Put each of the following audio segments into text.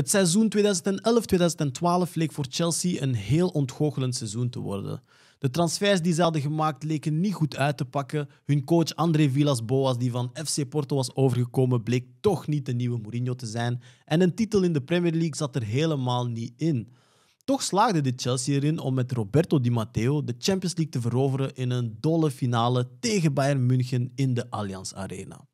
Het seizoen 2011-2012 leek voor Chelsea een heel ontgoochelend seizoen te worden. De transfers die ze hadden gemaakt leken niet goed uit te pakken. Hun coach André Villas-Boas, die van FC Porto was overgekomen, bleek toch niet de nieuwe Mourinho te zijn. En een titel in de Premier League zat er helemaal niet in. Toch slaagde de Chelsea erin om met Roberto Di Matteo de Champions League te veroveren in een dolle finale tegen Bayern München in de Allianz Arena.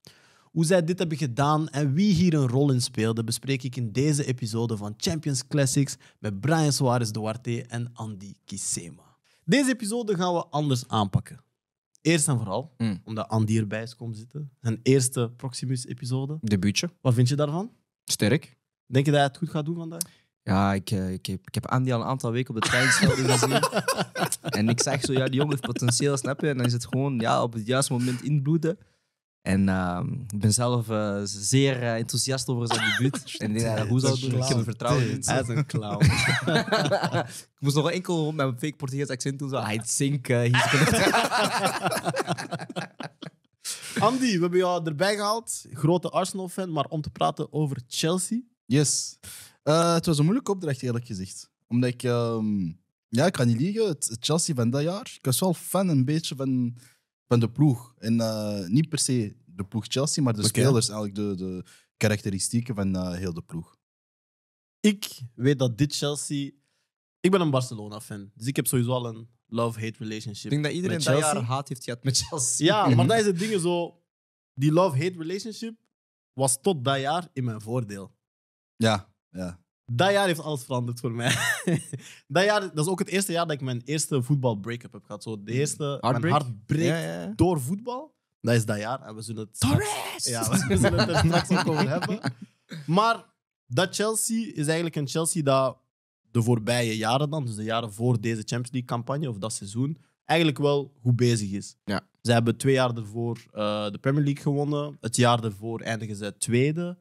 Hoe zij dit hebben gedaan en wie hier een rol in speelde, bespreek ik in deze episode van Champions Classics met Brian Suarez Duarte en Andy Kisema. Deze episode gaan we anders aanpakken. Eerst en vooral, hmm. omdat Andy erbij is komen zitten. Zijn eerste Proximus-episode. Debuutje. Wat vind je daarvan? Sterk. Denk je dat hij het goed gaat doen vandaag? Ja, ik, eh, ik, heb, ik heb Andy al een aantal weken op de trainingsvelden gezien. en ik zeg zo, ja, die jongen heeft potentieel, snap je? En dan is het gewoon ja, op het juiste moment inbloeden. En ehm, ik ben zelf eh, zeer eh, enthousiast over zijn debuut. en ik denk dat zou doen. Ik heb er vertrouwen in. Hij is een clown. ik moest nog een enkel met mijn fake Portugees accent doen. Hij zinkt. Eh, Andy, we hebben jou erbij gehaald. Grote Arsenal-fan, maar om te praten over Chelsea. Yes. het was een moeilijke opdracht, eerlijk gezegd. Omdat ik... Ehm, ja, ik kan niet liegen. Het Chelsea van dat jaar. Ik was wel fan een beetje van van de ploeg. En eh, niet per se de ploeg Chelsea, maar de spelers, eigenlijk de, de karakteristieken van eh, heel de ploeg. Ik weet dat dit Chelsea. Ik ben een Barcelona-fan, dus ik heb sowieso al een love-hate relationship. Ik denk dat iedereen dat jaar haat heeft gehad met Chelsea. Ja, maar dat is het ding zo. Die love-hate relationship was tot dat jaar in mijn voordeel. Ja, ja dat jaar heeft alles veranderd voor mij. dat, jaar, dat is ook het eerste jaar dat ik mijn eerste voetbal-break-up heb gehad. Zo de hmm. eerste, Heartbreak? hart breekt door voetbal. Dat is dat jaar. En we zullen het ja, we zullen het er straks ook over hebben. Maar dat Chelsea is eigenlijk een Chelsea dat de voorbije jaren dan, dus de jaren voor deze Champions League-campagne of dat seizoen, eigenlijk wel goed bezig is. Ja. Ze hebben twee jaar ervoor eh, de Premier League gewonnen. Het jaar daarvoor eindigen ze tweede.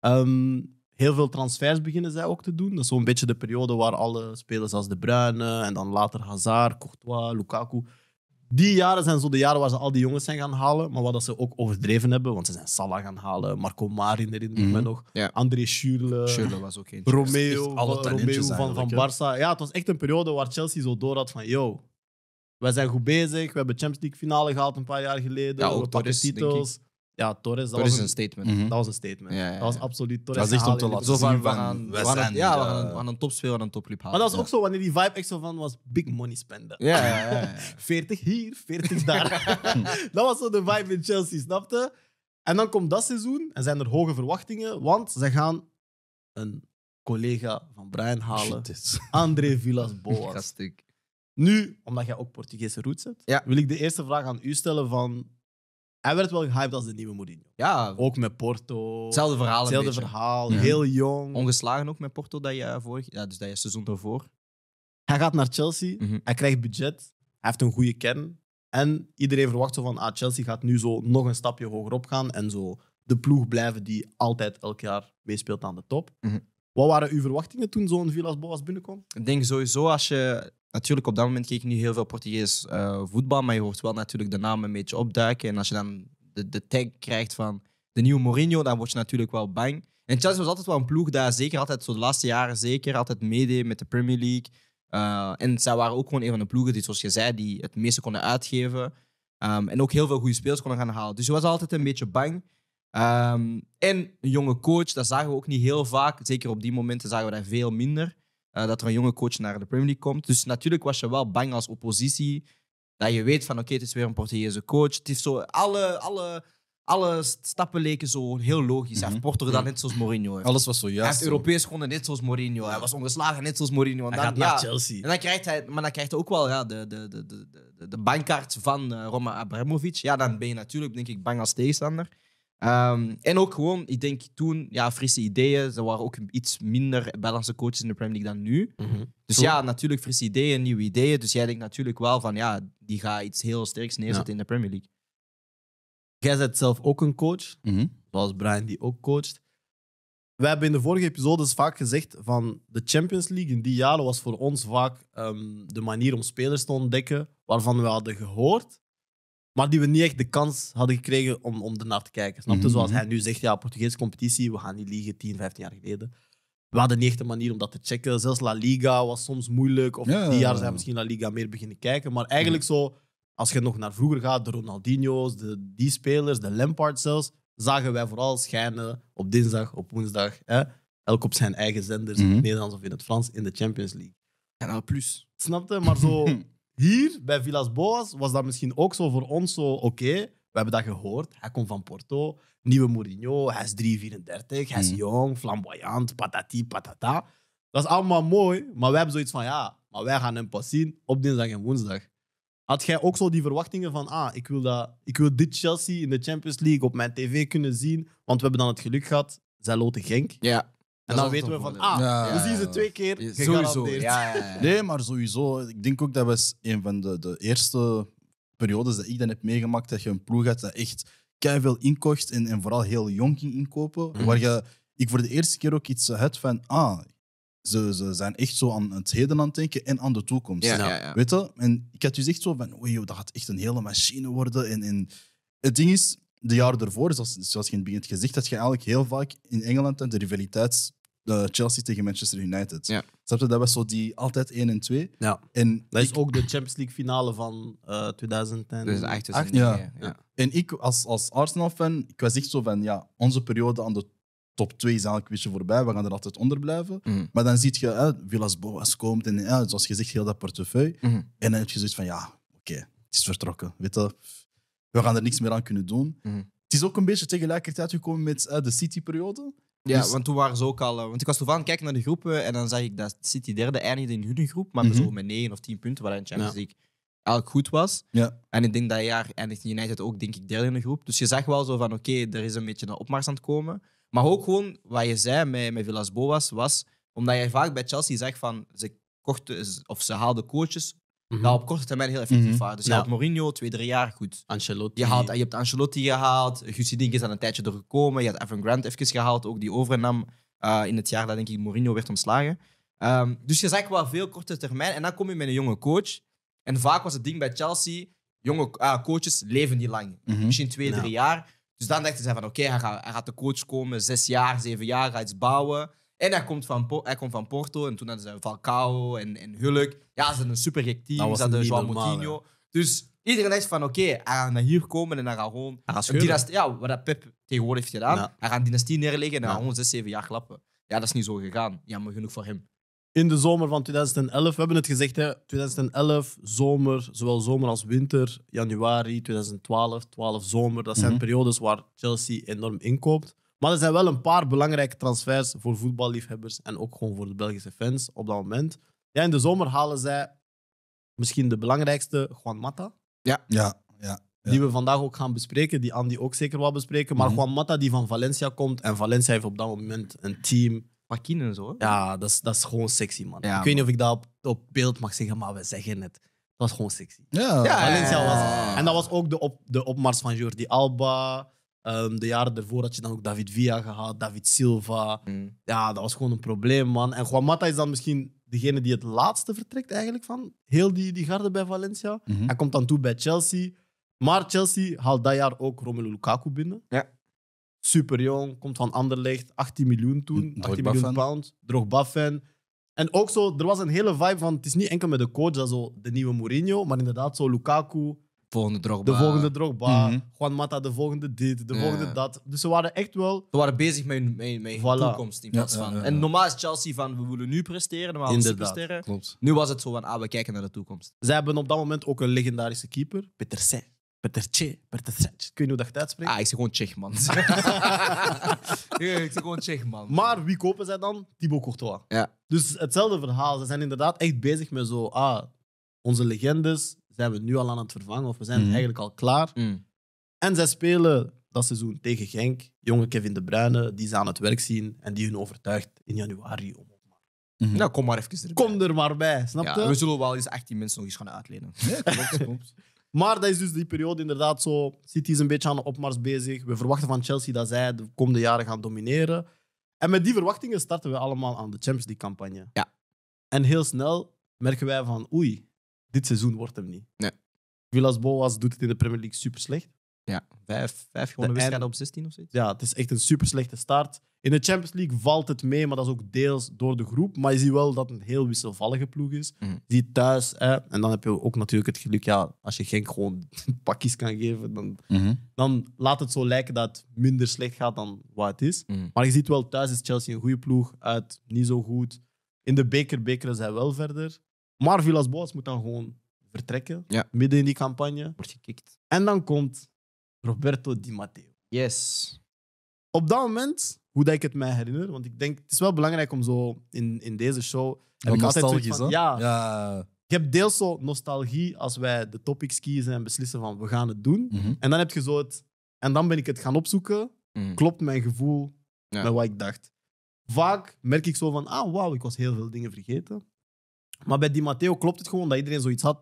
Ehm, heel veel transfers beginnen zij ook te doen. Dat is zo'n beetje de periode waar alle spelers als De Bruyne en dan later Hazard, Courtois, Lukaku. Die jaren zijn zo de jaren waar ze al die jongens zijn gaan halen, maar wat dat ze ook overdreven hebben, want ze zijn Salah gaan halen, Marco Marin erin, mm -hmm. nog, André Schürrle, Schürrle was ook Romeo, alle Romeo van, van Barça. Ja, het was echt een periode waar Chelsea zo door had van, yo, wij zijn goed bezig, we hebben Champions League finale gehaald een paar jaar geleden, ja, paar pakken titels. Ja, Torres. Dat Torres was een, is een statement. Mhm. Dat was een statement. Dat was absoluut Torres. Dat is echt om te laten gaan, West ja, een topspeler en een topclub halen. Maar dat was ook zo wanneer die vibe echt zo van was big money spenden. Ja, ja, ja. 40 hier, 40 daar. dat was zo de vibe in Chelsea, snapte? En dan komt dat seizoen en zijn er hoge verwachtingen, want ze gaan een collega van Brian halen, André Villas-Boas. Fantastiek. Nu, omdat jij ook Portugese roots hebt, Ja. wil ik de eerste vraag aan u stellen van hij werd wel gehyped als de nieuwe Mourinho. Ja. Ook met Porto. Hetzelfde verhaal. Hetzelfde verhaal. Heel jong. Ongeslagen ook met Porto dat je vorig, ja, dus dat je seizoen daarvoor. Hij gaat naar Chelsea. Mhm. Hij krijgt budget. Hij heeft een goede kern. En iedereen verwacht zo van, ah, Chelsea gaat nu zo nog een stapje hoger op gaan en zo de ploeg blijven die altijd elk jaar meespeelt aan de top. Mhm. Wat waren uw verwachtingen toen zo'n Villas-Boas binnenkwam? Ik denk sowieso als je natuurlijk, op dat moment keek ik niet heel veel Portugees eh, voetbal, maar je hoort wel natuurlijk de namen een beetje opduiken. En als je dan de, de tag krijgt van de nieuwe Mourinho, dan word je natuurlijk wel bang. En Chelsea was altijd wel een ploeg daar zeker altijd, zo de laatste jaren zeker, altijd meedeed met de Premier League. Eh, en zij waren ook gewoon een van de ploegen, die, zoals je zei, die het meeste konden uitgeven. Ehm, en ook heel veel goede spelers konden gaan halen. Dus je was altijd een beetje bang. Ehm, en een jonge coach, dat zagen we ook niet heel vaak. Zeker op die momenten zagen we dat veel minder. Eh, dat er een jonge coach naar de Premier League komt. Dus natuurlijk was je wel bang als oppositie. Dat je weet van oké, het is weer een Portugese coach. Het is zo, alle, alle, alle stappen leken zo heel logisch. Hij mm Porter dan net zoals Mourinho. Heeft. Alles was zo juist. Hij heeft Europees gewonnen net zoals Mourinho. Hij was ongeslagen net zoals Mourinho. En dan, gaat ja, naar Chelsea. En dan krijgt hij, maar dan krijgt hij ook wel ja, de, de, de, de, de bankkaart van eh, Roma Abramovic. Ja, dan ben je natuurlijk denk ik bang als tegenstander. Ehm, en ook gewoon, ik denk toen, ja, frisse ideeën. Ze waren ook iets minder balanse coaches in de Premier League dan nu. Mhm. Dus ja, natuurlijk frisse ideeën, nieuwe ideeën. Dus jij denkt natuurlijk wel van, ja, die gaat iets heel sterks neerzetten in de Premier League. Jij zet zelf ook een coach, mm zoals Brian die ook coacht. We hebben in de vorige episodes vaak gezegd van de Champions League in die jaren was voor ons vaak ehm, de manier om spelers te ontdekken waarvan we hadden gehoord maar die we niet echt de kans hadden gekregen om, om ernaar te kijken. snapte mhm, Zoals mhm. hij nu zegt, ja, Portugese competitie, we gaan niet liegen, 10, 15 jaar geleden. We hadden niet echt een manier om dat te checken. Zelfs La Liga was soms moeilijk. Of die jaar zijn misschien La Liga meer beginnen kijken. Maar eigenlijk zo, als je nog naar vroeger gaat, de Ronaldinho's, de, die spelers, de Lampard zelfs, zagen wij vooral schijnen op dinsdag, op woensdag. Hè? Elk op zijn eigen zenders, in het mhm. Nederlands of in het Frans, in de Champions League. En nou plus. Snapte? Maar zo... Hier bij Villas Boas was dat misschien ook zo voor ons zo oké. we hebben dat gehoord. Hij komt van Porto, nieuwe Mourinho, hij is 334, hij is mhm. jong, flamboyant, patati patata. Dat is allemaal mooi, maar wij hebben zoiets van ja, maar wij gaan hem pas zien op dinsdag en woensdag. Had jij ook zo die verwachtingen van, ah, ik wil, dat, ik wil dit Chelsea in de Champions League op mijn tv kunnen zien, want we hebben dan het geluk gehad, zij loten Genk. Ja. En dan weten we van, ah, we zien ze twee keer gegarandeerd. Nee, maar sowieso. Ik denk ook dat was een van de, de eerste periodes dat ik dan heb meegemaakt, dat je een ploeg hebt dat echt veel inkocht en, en vooral heel jong ging inkopen. Mhm. Waar je, ik voor de eerste keer ook iets had van, ah, ze, ze zijn echt zo aan het heden aan het denken en aan de toekomst. Ja, ja, ja. Weet je? En ik had dus echt zo van, oei, dat gaat echt een hele machine worden. En, en het ding is, de jaren ervoor, zoals, zoals je in het begin gezegd had, je eigenlijk heel vaak in Engeland de rivaliteit de Chelsea tegen Manchester United. Ja. Snap Dat was zo die altijd 1 en 2. Ja. En dat is ook de Champions League finale van uh, eh, 2008. Dus ja. ja. En ik als, als Arsenal-fan, ik was echt zo van, ja, onze periode aan de top 2 is eigenlijk een beetje voorbij, we gaan er altijd onder blijven. Mhm. Maar dan zie je, hè, eh, Villas Boas komt en hè, eh, zoals gezegd, heel dat portefeuille. Mhm. En dan heb je zoiets van, ja, oké, het is vertrokken. Weet we gaan er niks meer aan kunnen doen. Mhm. Het is ook een beetje tegelijkertijd gekomen met de City-periode. Ja, dus- want toen waren ze ook al. Eh, want ik was toen aan het kijken naar de groepen en dan zag ik dat City derde eindigde in hun groep, maar mm zo met 9 of 10 punten, waarin Champions League eigenlijk goed was. Ja. En ik denk dat jaar eindigde United ook, denk ik, derde in de groep. Dus je zag wel zo van: oké, er is een beetje een opmars aan het komen. Maar ook gewoon wat je zei met, met Villas Boas, was omdat je vaak bij Chelsea zag van ze kochten of ze haalden coaches Mm op korte termijn heel effectief mm Dus je had Mourinho twee, drie jaar goed. Ancelotti. Je, had, je hebt Ancelotti gehaald. Gusti Dink is aan een tijdje doorgekomen. Je had Evan Grant even gehaald, ook die overnam eh, in het jaar dat denk ik Mourinho werd ontslagen. Ehm, dus je zag wel veel korte termijn. En dan kom je met een jonge coach. En vaak was het ding bij Chelsea, jonge eh, coaches leven niet lang. Mhm. Misschien twee, drie jaar. Dus dan dachten ze van oké, hij, hij, gaat de coach komen, zes jaar, zeven jaar, hij gaat iets bouwen. En hij komt van, hij komt van Porto. En toen hadden ze Falcao en, en Hulk. Ja, ze hadden een supergek team. Ze hadden João Moutinho. Dus iedereen dacht van, oké, hij gaat naar hier komen en hij gaat gewoon... Hij gaat ja, wat Pep tegenwoordig heeft gedaan. Hij gaat een dynastie neerleggen en hij gaat gewoon zes, zeven jaar klappen. Ja, dat is niet zo gegaan. Jammer genoeg voor hem. In de zomer van 2011, we hebben het gezegd, hè, 2011, zomer, zowel zomer als winter, januari 2012, 12 zomer. Dat zijn mhm. periodes waar Chelsea enorm inkoopt. Maar er zijn wel een paar belangrijke transfers voor voetballiefhebbers en ook gewoon voor de Belgische fans op dat moment. Ja, in de zomer halen zij misschien de belangrijkste, Juan Mata. Ja. ja, ja. Die we vandaag ook gaan bespreken, die Andy ook zeker wel bespreken. Maar mhm. Juan Mata die van Valencia komt en Valencia heeft op dat moment een team. pakken en zo. Hè? Ja, dat is, dat is gewoon sexy, man. ik weet niet of ik dat op, beeld mag zeggen, maar we zeggen het. Dat was gewoon sexy. Ja. Valencia was... En dat was ook de, op, de opmars van Jordi Alba. Ehm, de jaren daarvoor had je dan ook David Villa gehad, David Silva. Mm. Ja, dat was gewoon een probleem, man. En Juan Mata is dan misschien degene die het laatste vertrekt eigenlijk van heel die, die garde bij Valencia. Mhm. Hij komt dan toe bij Chelsea. Maar Chelsea haalt dat jaar ook Romelu Lukaku binnen. Ja. Super jong, komt van Anderlecht, 18 miljoen toen, 18 miljoen pound. Drogba-fan. En ook zo, er was een hele vibe van, het is niet enkel met de coach, dat zo de nieuwe Mourinho, maar inderdaad zo Lukaku, Volgende Drogba. De volgende Drogba. Mhm. Juan Mata, de volgende dit, de volgende dat. Dus ze waren echt wel... Ze waren bezig met hun, met, met hun toekomst. In plaats van. En normaal is Chelsea van we willen nu presteren, normaal willen we presteren, Nu was het zo van ah, we kijken naar de toekomst. Ze hebben op dat moment ook een legendarische keeper. Peter C. Peter C. Peter Ik weet niet hoe dat je uitspreekt. Ah, ik zeg gewoon Czech man. ik zeg gewoon Czech man. Maar wie kopen zij dan? Thibaut Courtois. Ja. Dus hetzelfde verhaal. Ze zijn inderdaad echt bezig met zo, ah, onze legendes, zijn we nu al aan het vervangen of we zijn mhm. eigenlijk al klaar. Mhm. En zij spelen dat seizoen tegen Genk. Jonge Kevin De Bruyne, die ze aan het werk zien en die hun overtuigt in januari om. Mm -hmm. Nou, kom maar even erbij. Kom er maar bij, snap je? we zullen wel eens 18 mensen nog eens gaan uitlenen. Maar dat is dus die periode inderdaad zo. City is een beetje aan de opmars bezig. We verwachten van Chelsea dat zij de komende jaren gaan domineren. En met die verwachtingen starten we allemaal aan de Champions League-campagne. Ja. En heel snel merken wij van, oei, dit seizoen wordt hem niet. Nee. Villas Boas doet het in de Premier League super slecht. Ja, vijf, vijf gewonnen wedstrijden op 16 of zoiets. Ja, het is echt een super slechte start. In de Champions League valt het mee, maar dat is ook deels door de groep. Maar je ziet wel dat het een heel wisselvallige ploeg is. Mm. thuis, en dan heb je ook natuurlijk het geluk, ja, als je Genk gewoon pakjes kan geven, dan, mhm. dan laat het zo lijken dat het minder slecht gaat dan wat het is. Mhm. Maar je ziet wel, thuis is Chelsea een goede ploeg, uit niet zo goed. In de beker bekeren zij wel verder. Maar Villas Boas moet dan gewoon vertrekken. Midden in die campagne. Wordt gekikt. En dan komt Roberto Di Matteo. Yes. Op dat moment, hoe dat ik het mij herinner, want ik denk, het is wel belangrijk om zo in, in deze show. Heb ik altijd zoiets ja, ja. Je hebt deels zo nostalgie als wij de topics kiezen en beslissen van we gaan het doen. Mhm. En dan heb je zo het. En dan ben ik het gaan opzoeken. Mhm. Klopt mijn gevoel met wat ik dacht. Vaak merk ik zo van, ah wauw, ik was heel veel dingen vergeten. Maar bij die Matteo klopt het gewoon dat iedereen zoiets had.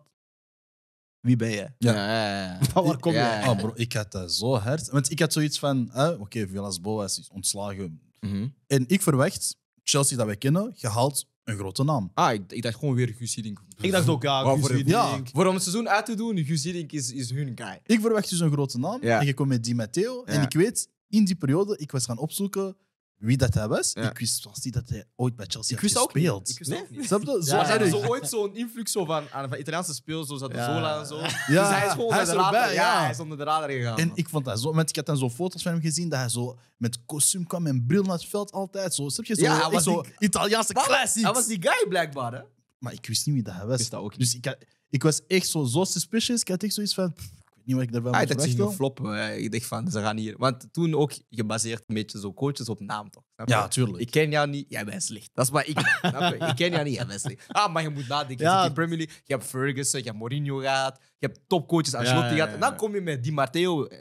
Wie ben je? Ja. ja. ja. waar kom je? Ah, bro, ik had dat eh, zo hard. Want ik had zoiets van, oké, Villas Boas is ontslagen. Mhm. En ik verwacht, Chelsea dat wij kennen, gehaald een grote naam. Ah, ik, dacht gewoon weer Guus Ik dacht ook, ja, Guus Ja. Voor om het seizoen uit te doen, Guus is, is hun guy. Ik verwacht dus een grote naam. En je komt met Di Matteo. En ik weet, in die periode, ik was gaan opzoeken wie dat hij was. Ja. Ik wist niet dat hij ooit bij Chelsea ik wist gespeeld. Ook ik wist nee? ook niet. Snap je? Zo ja, ja. zo ooit zo'n invloed zo van, ah, van Italiaanse speel, zo Zola en zo. Dus hij is gewoon hij is de radar, ja. hij is onder de radar gegaan. En ik vond dat zo, Met ik had dan zo foto's van hem gezien dat hij zo met kostuum kwam en bril naar het veld altijd. Zo, snap je? Zo, ja, hij was zo die, Italiaanse classic. Hij was die guy blijkbaar, hè? Maar ik wist niet wie dat hij was. Ik wist dat ook dus niet. Dus ik, had, ik was echt zo, zo suspicious. Ik had echt zoiets van... Pff, ik daarvan ik dacht, nu floppen. Ik dacht van, ze gaan hier. Want toen ook gebaseerd een beetje zo coaches op naam, toch? ja, tuurlijk. Ik ken jou niet, jij bent slecht. Dat is maar ik... ik ken jou niet, jij bent slecht. Ah, maar je moet nadenken. Ja. Je Premier League, je hebt Ferguson, je hebt Mourinho gehad, je hebt topcoaches aan. ja, gehad. En dan kom je met Di Matteo eh,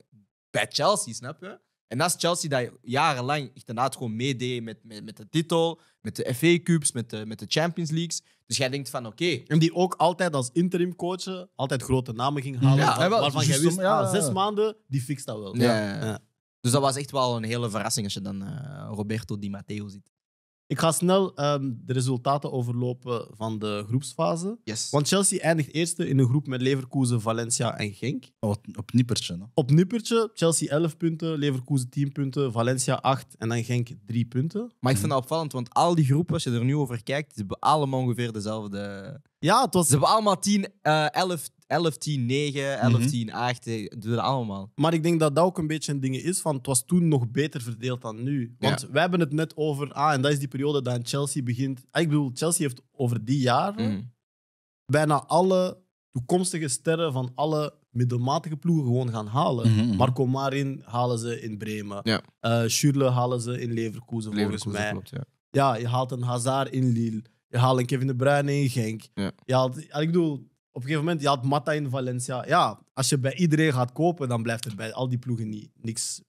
bij Chelsea, snap je? En dat is Chelsea dat jarenlang echt inderdaad gewoon meedeed met, met, de titel, met de FA Cups, met de, met de Champions Leagues. Dus jij denkt van oké. En die ook altijd als interim coachen altijd grote namen ging halen. Ja, waarvan jij wist, ah, ja, zes maanden, die fixt dat wel. Ja, dus dat was echt wel een hele verrassing als je dan eh, Roberto Di Matteo ziet. Ik ga snel ehm, de resultaten overlopen van de groepsfase. Yes. Want Chelsea eindigt eerste in een groep met Leverkusen, Valencia en Genk. Oh, op nippertje. No? Op nippertje. Chelsea 11 punten, Leverkusen 10 punten, Valencia 8 en dan Genk 3 punten. Maar ik vind dat opvallend, want al die groepen, als je er nu over kijkt, hebben allemaal ongeveer dezelfde ja, het was... Ze hebben allemaal 10, eh 11, 11, 10, 9, 11, Mhm. 8. Doen eh, allemaal. Maar ik denk dat dat ook een beetje een ding is van het was toen nog beter verdeeld dan nu. Want wij hebben het net over, ah, en dat is die periode dat Chelsea begint. Ah, ik bedoel, Chelsea heeft over die jaren mhm. bijna alle toekomstige sterren van alle middelmatige ploegen gewoon gaan halen. Mhm, mhm. Marco Marin halen ze in Bremen. Ja. Eh, halen ze in Leverkusen, volgens mij. klopt, ja. Ja, je haalt een Hazard in Lille. Je haalt een Kevin De Bruyne in Genk. Ja. ik bedoel, op een gegeven moment, je had Matta in Valencia. Ja, als je bij iedereen gaat kopen, dan blijft er bij al die ploegen niet, niks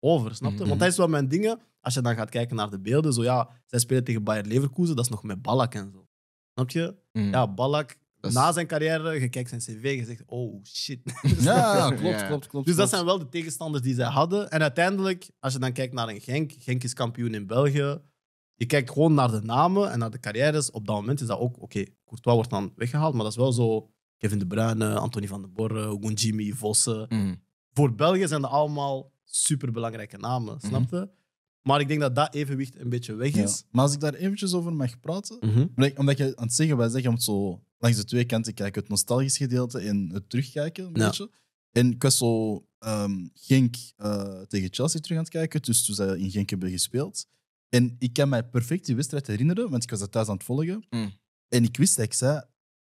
over, snap je? Mhm. Want dat is wel mijn dingen. Als je dan gaat kijken naar de beelden, zo ja, zij spelen tegen Bayer Leverkusen, dat is nog met Ballack en zo. Snap je? Mhm. Ja, Ballack, na zijn carrière, je kijkt zijn cv, je zegt, oh shit. Ja, klopt, klopt, klopt. Dus dat zijn wel de tegenstanders die zij hadden. En uiteindelijk, als je dan kijkt naar een Genk, Genk is kampioen in België je kijkt gewoon naar de namen en naar de carrières. Op dat moment is dat ook, oké, Courtois wordt dan weggehaald, maar dat is wel zo Kevin De Bruyne, Anthony van der Borre, Ogunjimi, Vossen. Mhm. Voor België zijn dat allemaal superbelangrijke namen, mhm. snapte? Maar ik denk dat dat evenwicht een beetje weg is. Maar als ik daar eventjes over mag praten, mhm. omdat je aan het zeggen, wij zeggen om zo langs de twee kanten kijken, het nostalgisch gedeelte en het terugkijken, een beetje. En ik was zo um, Genk eh, tegen Chelsea terug aan het kijken, dus toen ze in Genk hebben gespeeld. En ik kan mij perfect die wedstrijd herinneren, want ik was dat thuis aan het volgen. Mm. En ik wist dat ik zei,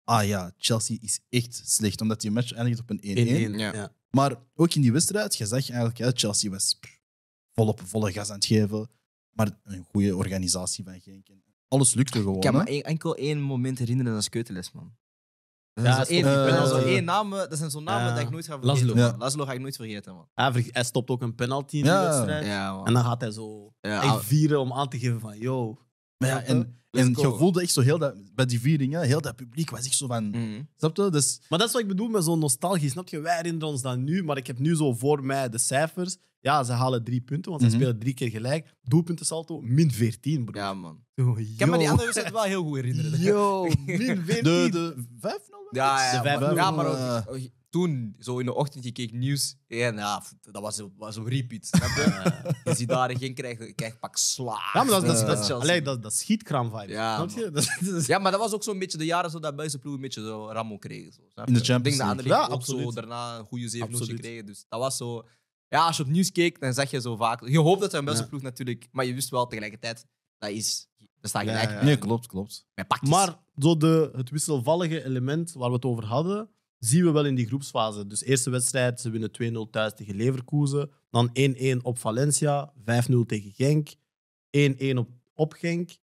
ah ja, Chelsea is echt slecht, omdat die match eindigt op een 1-1. Ja. Maar ook in die wedstrijd, je zag eigenlijk, Chelsea was volop volle gas aan het geven. Maar een goede organisatie van Genk. Alles lukte gewoon. Ik kan me e- enkel één moment herinneren, als Keuteles, man. Ja, dat eh, Dat zijn zo'n namen dat ik nooit ga vergeten. Laszlo. ga ik nooit vergeten, man. Ah, hij, stopt ook een penalty in de wedstrijd. En dan gaat hij zo vieren om aan te geven van, yo, maar ja, en, dus en je voelde echt zo heel dat, bij die hè heel dat publiek was echt zo van. Mm Snap je? Dus, maar dat is wat ik bedoel met zo'n nostalgie. Snap je? Wij herinneren ons dat nu, maar ik heb nu zo voor mij de cijfers. Ja, ze halen drie punten, want ze mhm. spelen drie keer gelijk. Doelpunten salto, min 14, bro. Ja, man. Oh, ik kan me die andere wedstrijd wel heel goed herinneren. Yo, min 14. De, vijf 5 Ja, ja, de 5 ja, maar ook, toen, zo in de ochtend, je keek nieuws. En ja, nou, dat was, was een repeat. Snap je? daar geen krijgt, krijgt pak slaag. Ja, maar dat, is, dat, is, dat, dat Ja, je? ja, maar dat was ook zo'n beetje de jaren zo dat Belgische ploeg een beetje zo rammo kregen. Zo, In de Champions League. Ik dat ja, ook absoluut. zo daarna een goede 7 kregen. Dus dat was zo... Ja, als je op nieuws keek, dan zeg je zo vaak... Je hoopt dat een Belgische ja. ploeg natuurlijk... Maar je wist wel tegelijkertijd, dat is... Dat staat gelijk. nee, klopt, klopt. Maar, maar de, het wisselvallige element waar we het over hadden zien we wel in die groepsfase. Dus eerste wedstrijd, ze winnen 2-0 thuis tegen Leverkusen. Dan 1-1 op Valencia, 5-0 tegen Genk, 1-1 op, op Genk, 2-1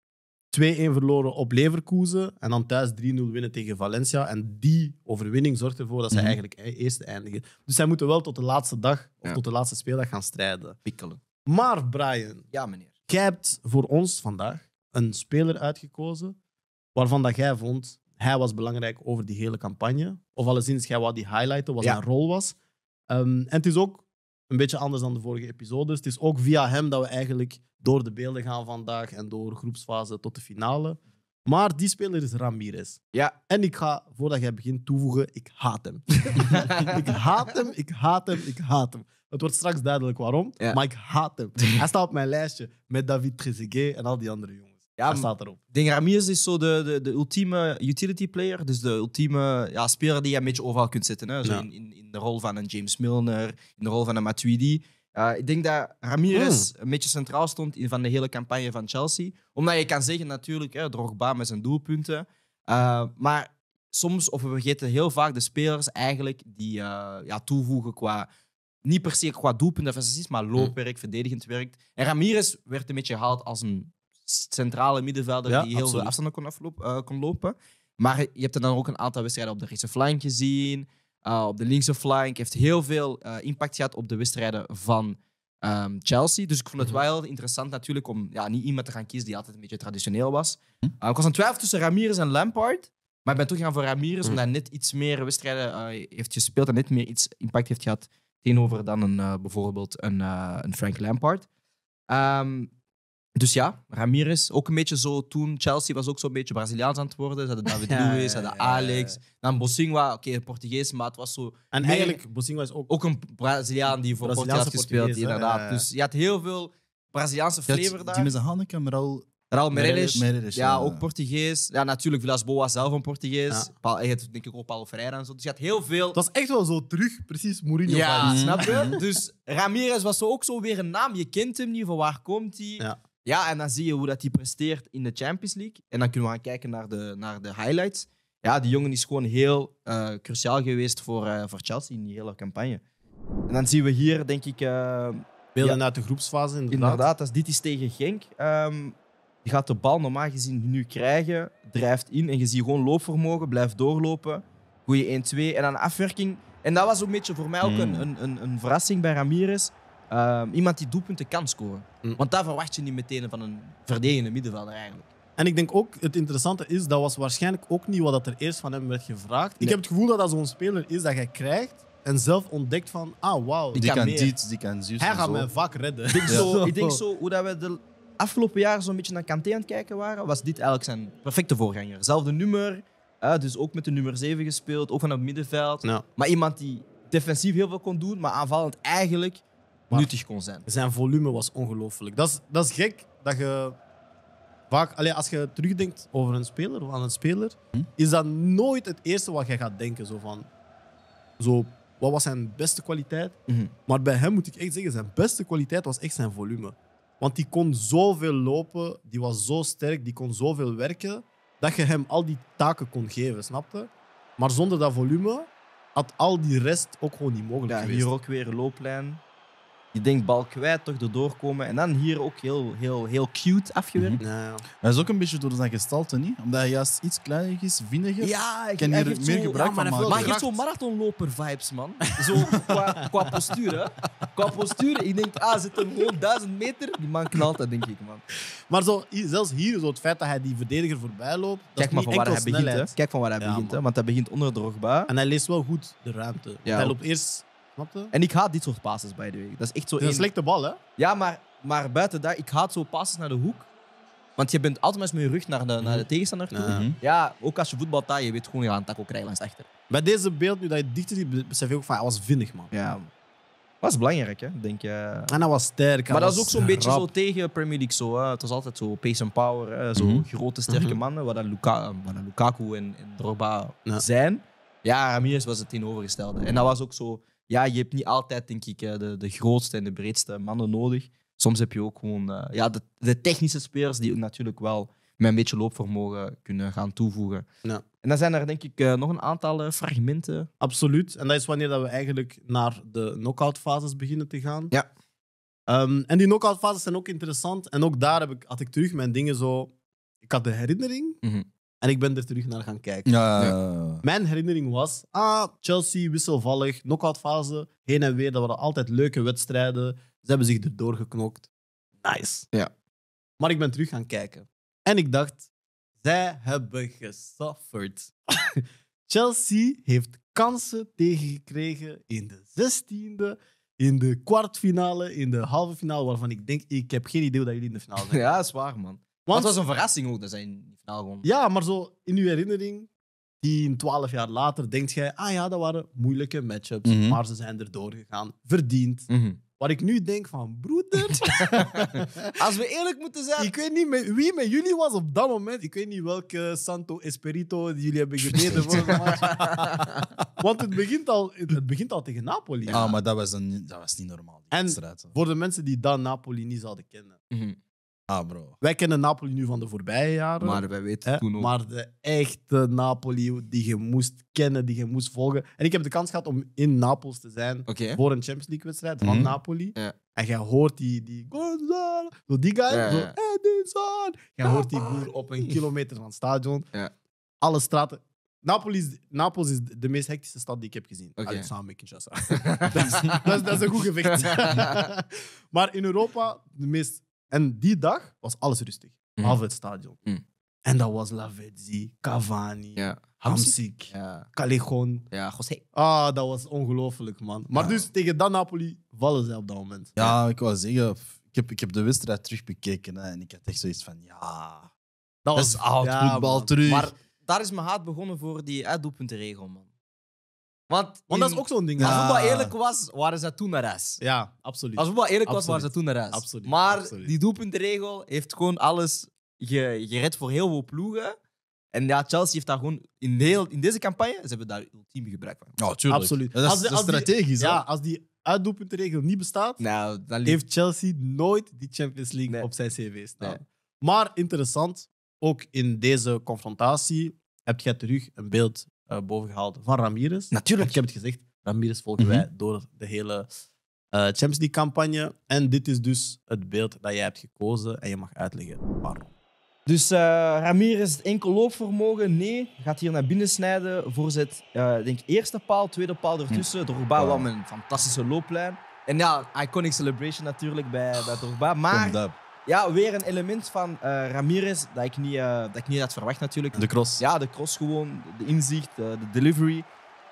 verloren op Leverkusen en dan thuis 3-0 winnen tegen Valencia. En die overwinning zorgt ervoor dat zij mhm. eigenlijk -hmm. E-, eigenlijk eerste eindigen. Dus zij moeten wel tot de laatste dag of tot de laatste speeldag gaan strijden. Pikkelen. Maar Brian, ja, meneer. jij hebt voor ons vandaag een speler uitgekozen waarvan dat jij vond hij was belangrijk over die hele campagne. Of alleszins, hij wat die highlighten, wat zijn rol was. Ehm, en het is ook een beetje anders dan de vorige episodes. Het is ook via hem dat we eigenlijk door de beelden gaan vandaag en door groepsfase tot de finale. Maar die speler is Ramirez. Ja. En ik ga, voordat jij begint, toevoegen: ik haat hem. ik haat hem, ik haat hem, ik haat hem. Het wordt straks duidelijk waarom, ja. maar ik haat hem. Hij staat op mijn lijstje met David Trezeguet en al die andere jongens. Ja, dat staat erop. Denk Ramirez is zo de, de, de ultieme utility player. Dus de ultieme ja, speler die je een beetje overal kunt zetten. Hè? Zo in, in, de rol van een James Milner, in de rol van een Matuidi. ik denk dat Ramirez hmm. een beetje centraal stond in van de hele campagne van Chelsea. Omdat je kan zeggen natuurlijk, hè, Drogba met zijn doelpunten. Eh, maar soms, of we vergeten heel vaak de spelers eigenlijk die eh, ja, toevoegen qua niet per se qua doelpunten of maar hmm. loopwerk, verdedigend werk. En Ramirez werd een beetje gehaald als een centrale middenvelder die heel veel afstanden kon, afloop, eh, kon lopen. Maar je hebt er dan ook een aantal wedstrijden op de rechtse flank gezien. Eh, op de linkse flank. Heeft heel veel eh, impact gehad op de wedstrijden van ehm, Chelsea. Dus ik vond het mhm. wel interessant natuurlijk om ja, niet iemand te gaan kiezen die altijd een beetje traditioneel was. Mhm. ik was een twijfel tussen Ramirez en Lampard. Maar ik ben toch gaan voor Ramirez, mhm. omdat hij net iets meer wedstrijden heeft gespeeld en net meer iets impact heeft gehad tegenover dan een, bijvoorbeeld een, een Frank Lampard. Ehm, dus ja, Ramirez, ook een beetje zo toen. Chelsea was ook zo'n beetje Braziliaans aan het worden. Ze hadden David ja, Luiz, ze hadden Alex. dan Bosingwa, oké, okay, Portugees, maar het was zo... En eigenlijk, Bosingwa is ook... Ook een Braziliaan die voor Portugal gespeeld, inderdaad. Dus je had heel veel Braziliaanse flavor daar. Die met zijn handen al, Raul Merelis. ja, ook Portugees. Ja, natuurlijk, Vilas Boas zelf een Portugees. Paul, je denk ik ook Paulo Ferreira en zo. Dus je had heel veel... dat was echt wel zo terug, precies Mourinho. Ja, snap je? Mhm. dus Ramirez was ook zo weer een naam. Je kent hem niet, van waar komt hij? Ja, en dan zie je hoe dat hij presteert in de Champions League. En dan kunnen we gaan kijken naar de, naar de highlights. Ja, die jongen is gewoon heel eh, cruciaal geweest voor, eh, voor Chelsea in die hele campagne. En dan zien we hier, denk ik... Uh, Beelden uit de groepsfase, inderdaad. Inderdaad, als dit is tegen Genk. Um, die gaat de bal normaal gezien nu krijgen, drijft in en je ziet gewoon loopvermogen, blijft doorlopen. Goeie 1-2 en dan afwerking. En dat was ook een beetje voor mij ook hmm. een, een, een verrassing bij Ramirez Ehm, iemand die doelpunten kan scoren. Mm. Want daar verwacht je niet meteen van een verdedigende middenvelder eigenlijk. En ik denk ook, het interessante is, dat was waarschijnlijk ook niet wat er eerst van hem werd gevraagd. Ik heb het gevoel dat dat zo'n speler is dat jij krijgt en zelf ontdekt van, ah wauw. Die, kan dit, die kan Zeus Hij gaat zo. mijn vak redden. Ik denk, zo, ik denk zo, hoe dat we de afgelopen jaren zo'n beetje naar Kanté aan het kijken waren, was dit eigenlijk zijn perfecte voorganger. Zelfde nummer, dus ook met de nummer 7 gespeeld, ook van het middenveld. Ja. Maar iemand die defensief heel veel kon doen, maar aanvallend eigenlijk nuttig kon zijn. Zijn volume was ongelooflijk. Dat is, dat is gek dat je vaak, allez, als je terugdenkt over een speler of aan een speler, hm? is dat nooit het eerste wat jij gaat denken. Zo van, zo, wat was zijn beste kwaliteit? Mhm. Maar bij hem moet ik echt zeggen, zijn beste kwaliteit was echt zijn volume. Want die kon zoveel lopen, die was zo sterk, die kon zoveel werken, dat je hem al die taken kon geven, snapte? Maar zonder dat volume had al die rest ook gewoon niet mogelijk ja, geweest. Hier ook weer looplijn. Je denkt bal kwijt, toch erdoor komen. En dan hier ook heel, heel, heel cute afgewerkt. Mhm. Hij is ook een beetje door zijn gestalte, niet? Omdat hij juist iets kleiner is, vinniger. Ja, ik kan hier meer gebruik ja, maar van maken. Maar je hebt zo'n marathonloper-vibes, man. Zo qua, qua postuur, hè. Qua postuur. Ik denk, ah, zit hem gewoon duizend meter. Die man knalt dat, denk ik, man. Maar zo, zelfs hier, zo het feit dat hij die verdediger voorbij loopt... Kijk maar van waar hij begint, hè. Kijk van waar hij begint, hè. Want hij begint onder de En hij leest wel goed de ruimte. Ja. Hij loopt eerst en ik haat dit soort passes, by the way. Dat is echt zo Dat is een slechte bal, hè? Ja, maar, maar buiten dat, ik haat zo passes naar de hoek. Want je bent altijd met je rug naar de, naar de mhm. tegenstander toe. Mhm. Ja. ook als je voetbal taai, je weet gewoon je aan een takko krijgt langs achter. Bij deze beeld, nu dat je dichter ziet, besef je ook van, hij was vinnig, man. Ja. Was belangrijk, hè? Denk je. En dat was sterk. Maar dat is was ook zo'n beetje zo tegen Premier League. Zo, Het was altijd zo pace en power. hè. Zo mhm. grote, sterke mannen. Wat dat Lukaku en, en Drogba zijn. Ja, Ramirez was het tegenovergestelde. En dat was ook zo ja, je hebt niet altijd, denk ik, de, de grootste en de breedste mannen nodig. Soms heb je ook gewoon eh, ja, de, de, technische spelers die natuurlijk wel met een beetje loopvermogen kunnen gaan toevoegen. Ja. En dan zijn er denk ik eh, nog een aantal eh, fragmenten. Absoluut. En dat is wanneer dat we eigenlijk naar de knockout fases beginnen te gaan. Ja. Ehm, en die knockout fases zijn ook interessant. En ook daar heb ik, had ik terug mijn dingen zo. Ik had de herinnering mhm. En ik ben er terug naar gaan kijken. Ja, Mijn herinnering was, ah, Chelsea wisselvallig, knock-outfase, heen en weer. Dat waren altijd leuke wedstrijden. Ze hebben zich erdoor geknokt. Nice. Ja. Maar ik ben terug gaan kijken. En ik dacht, zij hebben gesufferd. Chelsea heeft kansen tegengekregen in de zestiende, in de kwartfinale, in de halve finale, waarvan ik denk, ik heb geen idee dat jullie in de finale zijn. Ja, zwaar man. Want, was een verrassing ook, dat zijn niet gewoon... Ja, maar zo in uw herinnering, die 12 jaar later, denkt jij, ah ja, dat waren moeilijke matchups, mhm. maar ze zijn er doorgegaan, verdiend. Mm Wat ik nu denk van, broeder, als we eerlijk moeten zijn... Ik weet niet wie met jullie was op dat moment. Ik weet niet welke Santo Espirito jullie hebben gededen. Want het begint, al, het begint al tegen Napoli. ah, maar dat was, een, dat was niet normaal. en straat, voor de mensen die dan Napoli niet zouden kennen. Mhm. Ah, bro. Wij kennen Napoli nu van de voorbije jaren. Maar wij weten toen ook. Maar de echte Napoli die je moest kennen, die je moest volgen. En ik heb de kans gehad om in Napels te zijn voor een Champions League-wedstrijd van mhm. Napoli. En je hoort die, die Gonzalo, die guy, ja, zo Edison. hoort die boer op een kilometer van het stadion. Alle straten. Napoli is, Napels is de meest hectische stad die ik heb gezien. Okay. samen met Kinshasa. dat, is, dat, is, een goed gevecht. maar in Europa, de meest en die dag was alles rustig, behalve mm. het stadion. Mm. En dat was Lavezzi, Cavani, ja. Hamsik, ja. José. Ah, dat was ongelooflijk, man. Maar dus tegen dat Napoli vallen ze op dat moment. Ja, ik wou zeggen, ik heb, ik heb de wedstrijd terug bekeken en ik had echt zoiets van, ja, dat, was, is oud voetbal terug. Maar daar is mijn haat begonnen voor die doelpuntenregel, man. Want, Want dat is ook zo'n ding. Als voetbal eerlijk was, waren ze toen naar huis. Ja, absoluut. Als voetbal eerlijk was, waren ze toen naar huis. Absoluut. Maar die doelpuntenregel heeft gewoon alles gered voor heel veel ploegen. En ja, Chelsea heeft daar gewoon in, heel, in deze campagne, ze hebben daar ultiem gebruik van. Ja, Absoluut. Dat is, als, strategisch. Die, ja, als die uitdoelpuntenregel niet bestaat, nou, dan heeft Chelsea nooit die Champions League op zijn cv staan. Maar interessant, ook in deze confrontatie heb je terug een beeld uh, eh, boven gehaald van Ramirez. Natuurlijk. Want ik heb het gezegd, Ramirez volgen mhm. wij door de hele uh, Champions League-campagne. En dit is dus het beeld dat jij hebt gekozen en je mag uitleggen waarom. Dus uh, Ramirez, enkel loopvermogen, nee. Gaat hier naar binnen snijden. Voorzet, uh, denk eerste paal, tweede paal ertussen. Drogba wow. een fantastische looplijn. En ja, iconic celebration natuurlijk bij, bij Drogba. Maar ja, weer een element van uh, Ramirez dat ik, niet, eh, dat ik niet had verwacht natuurlijk. De cross. Ja, de cross gewoon. De inzicht, de, eh, de delivery.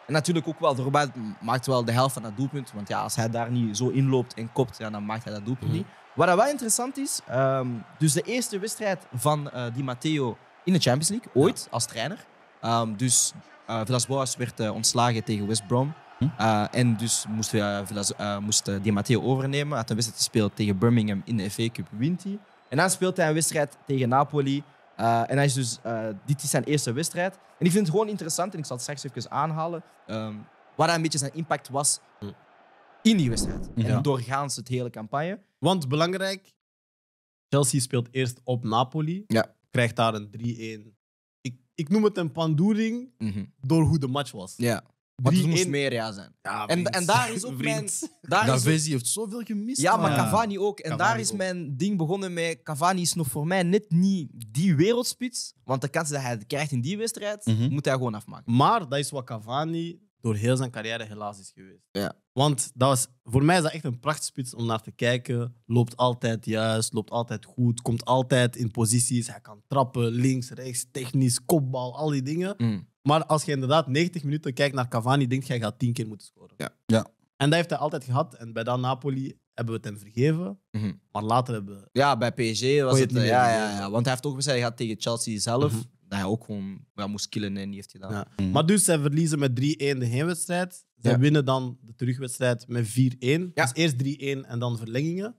En natuurlijk ook wel, de Robert maakt wel de helft van dat doelpunt. Want ja, als hij daar niet zo inloopt en kopt, ja, dan maakt hij dat doelpunt mhm. niet. Wat dat wel interessant is, um, dus de eerste wedstrijd van uh, Di Matteo in de Champions League, ooit, als trainer. Ehm, dus uh, villas werd ontslagen tegen West Brom. Hm? Eh, en dus moest, uh, moest Di Matteo overnemen. Had een wedstrijd gespeeld tegen Birmingham in de FA Cup, wint hij. En dan speelt hij een wedstrijd tegen Napoli. en hij is dus, dit is zijn eerste wedstrijd. En ik vind het gewoon interessant, en ik zal het straks even aanhalen, um, wat een beetje zijn impact was hm. in die wedstrijd. En doorgaans het hele campagne. Want belangrijk, Chelsea speelt eerst op Napoli. Ja. Krijgt daar een 3-1. Ik, ik noem het een pandoering mhm. door hoe de match was. Ja. Maar het moest meer ja zijn. en, en daar is ook mijn... Daar is ook, heeft zoveel gemist. Ja, maar Cavani ook. En daar is mijn ding begonnen met... Cavani is nog voor mij net niet die wereldspits. Want de kans dat hij het krijgt in die wedstrijd, mhm. moet hij gewoon afmaken. Maar dat is wat Cavani door heel zijn carrière helaas is geweest. Ja. Want dat was, voor mij is dat echt een prachtspits om naar te kijken. Loopt altijd juist, loopt altijd goed, komt altijd in posities. Hij kan trappen, links, rechts, technisch, kopbal, al die dingen. Mm. Maar als je inderdaad 90 minuten kijkt naar Cavani, denkt jij gaat 10 keer moeten scoren. Ja. ja. En dat heeft hij altijd gehad. En bij dat Napoli hebben we het hem vergeven. Mhm. Maar later hebben we... Ja, bij PSG was het... ja, ja, ja, want hij heeft ook gezegd, hij tegen Chelsea zelf... Mhm. Dat hij ook gewoon ja, moest killen en niet heeft gedaan. Ja. Mhm. Maar dus, zij verliezen met 3-1 de heenwedstrijd. Zij winnen dan de terugwedstrijd met 4-1. Dus eerst 3-1 en dan verlengingen.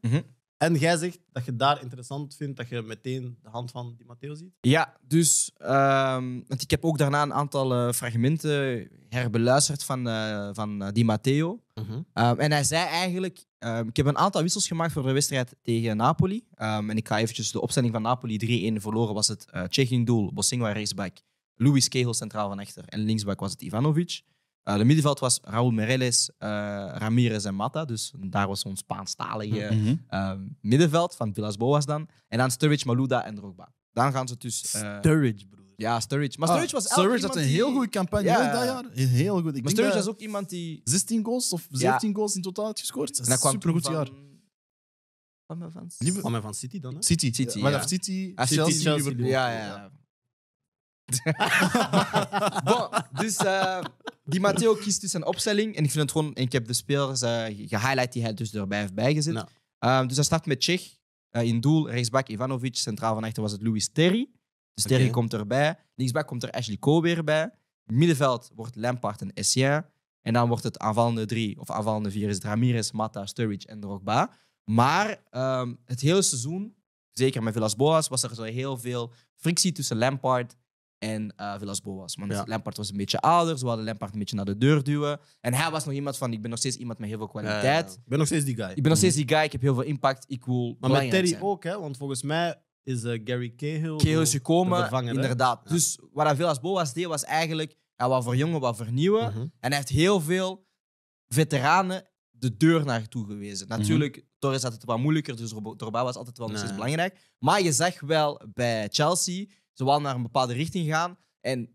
En jij zegt dat je daar interessant vindt dat je meteen de hand van Di Matteo ziet? Ja, dus ehm, want ik heb ook daarna een aantal eh, fragmenten herbeluisterd van, uh, van eh, Di Matteo. Mhm. Ehm, en hij zei eigenlijk: ehm, Ik heb een aantal wissels gemaakt voor de wedstrijd tegen Napoli. en ik ga eventjes de opstelling van Napoli 3-1 verloren. Was het uh, doel, Bosingwa rechtsback, Louis Kegel centraal van achter en linksback was het Ivanovic. Eh, de middenveld was Raúl Merelles, eh, Ramirez en Mata. Dus daar was ons Spaanstalige mm middenveld van Villas Boas dan. En dan Sturridge, Malouda en Drogba. Dan gaan ze dus... Eh, Sturridge, broer. Ja, Sturridge. Maar ah, Sturridge was Sturridge had een die... heel goede campagne ja. dat jaar. Heel goed. Ik maar Sturridge was ook iemand die... 16 goals of 17 goals in totaal had gescoord. Dat is een supergoed van... jaar. Van, van, van, City dan, hè? City. City ja. Maar City, ah, City, Ja, ja, ja. dus eh, die Matteo kiest dus een opstelling. En ik vind het gewoon... ik heb de spelers eh, gehighlight die hij dus erbij heeft bijgezet. Ehm, dus hij start met Tsjech. Eh, in doel, rechtsback Ivanovic. Centraal van achter was het Louis Terry. Dus Terry komt erbij. linksback komt er Ashley Cole weer bij. Middenveld wordt Lampard en Essien. En dan wordt het aanvallende drie of aanvallende vier is Ramirez, Mata, Sturridge en Drogba. Maar ehm, het hele seizoen, zeker met Villas-Boas, was er zo heel veel frictie tussen Lampard en uh, Villas Boas. Lampard was een beetje ouder, ze hadden Lampard een beetje naar de deur duwen. En hij was nog iemand van, ik ben nog steeds iemand met heel veel kwaliteit. Ik ben nog steeds die guy. Ik ben nog steeds die guy, ik heb heel veel impact, ik wil Maar met Terry ook, hè, want volgens mij is eh, Gary Cahill... Cahill is gekomen, inderdaad. Dus wat Villas Boas deed, was eigenlijk, hij voor verjongen, wat vernieuwen. -huh. Mhm. En hij heeft heel veel veteranen de deur naartoe gewezen. Mhm. Natuurlijk, Torres had het wat moeilijker, dus Drogba was altijd wel nog steeds belangrijk. Maar je zag wel bij Chelsea, ze naar een bepaalde richting gaan. En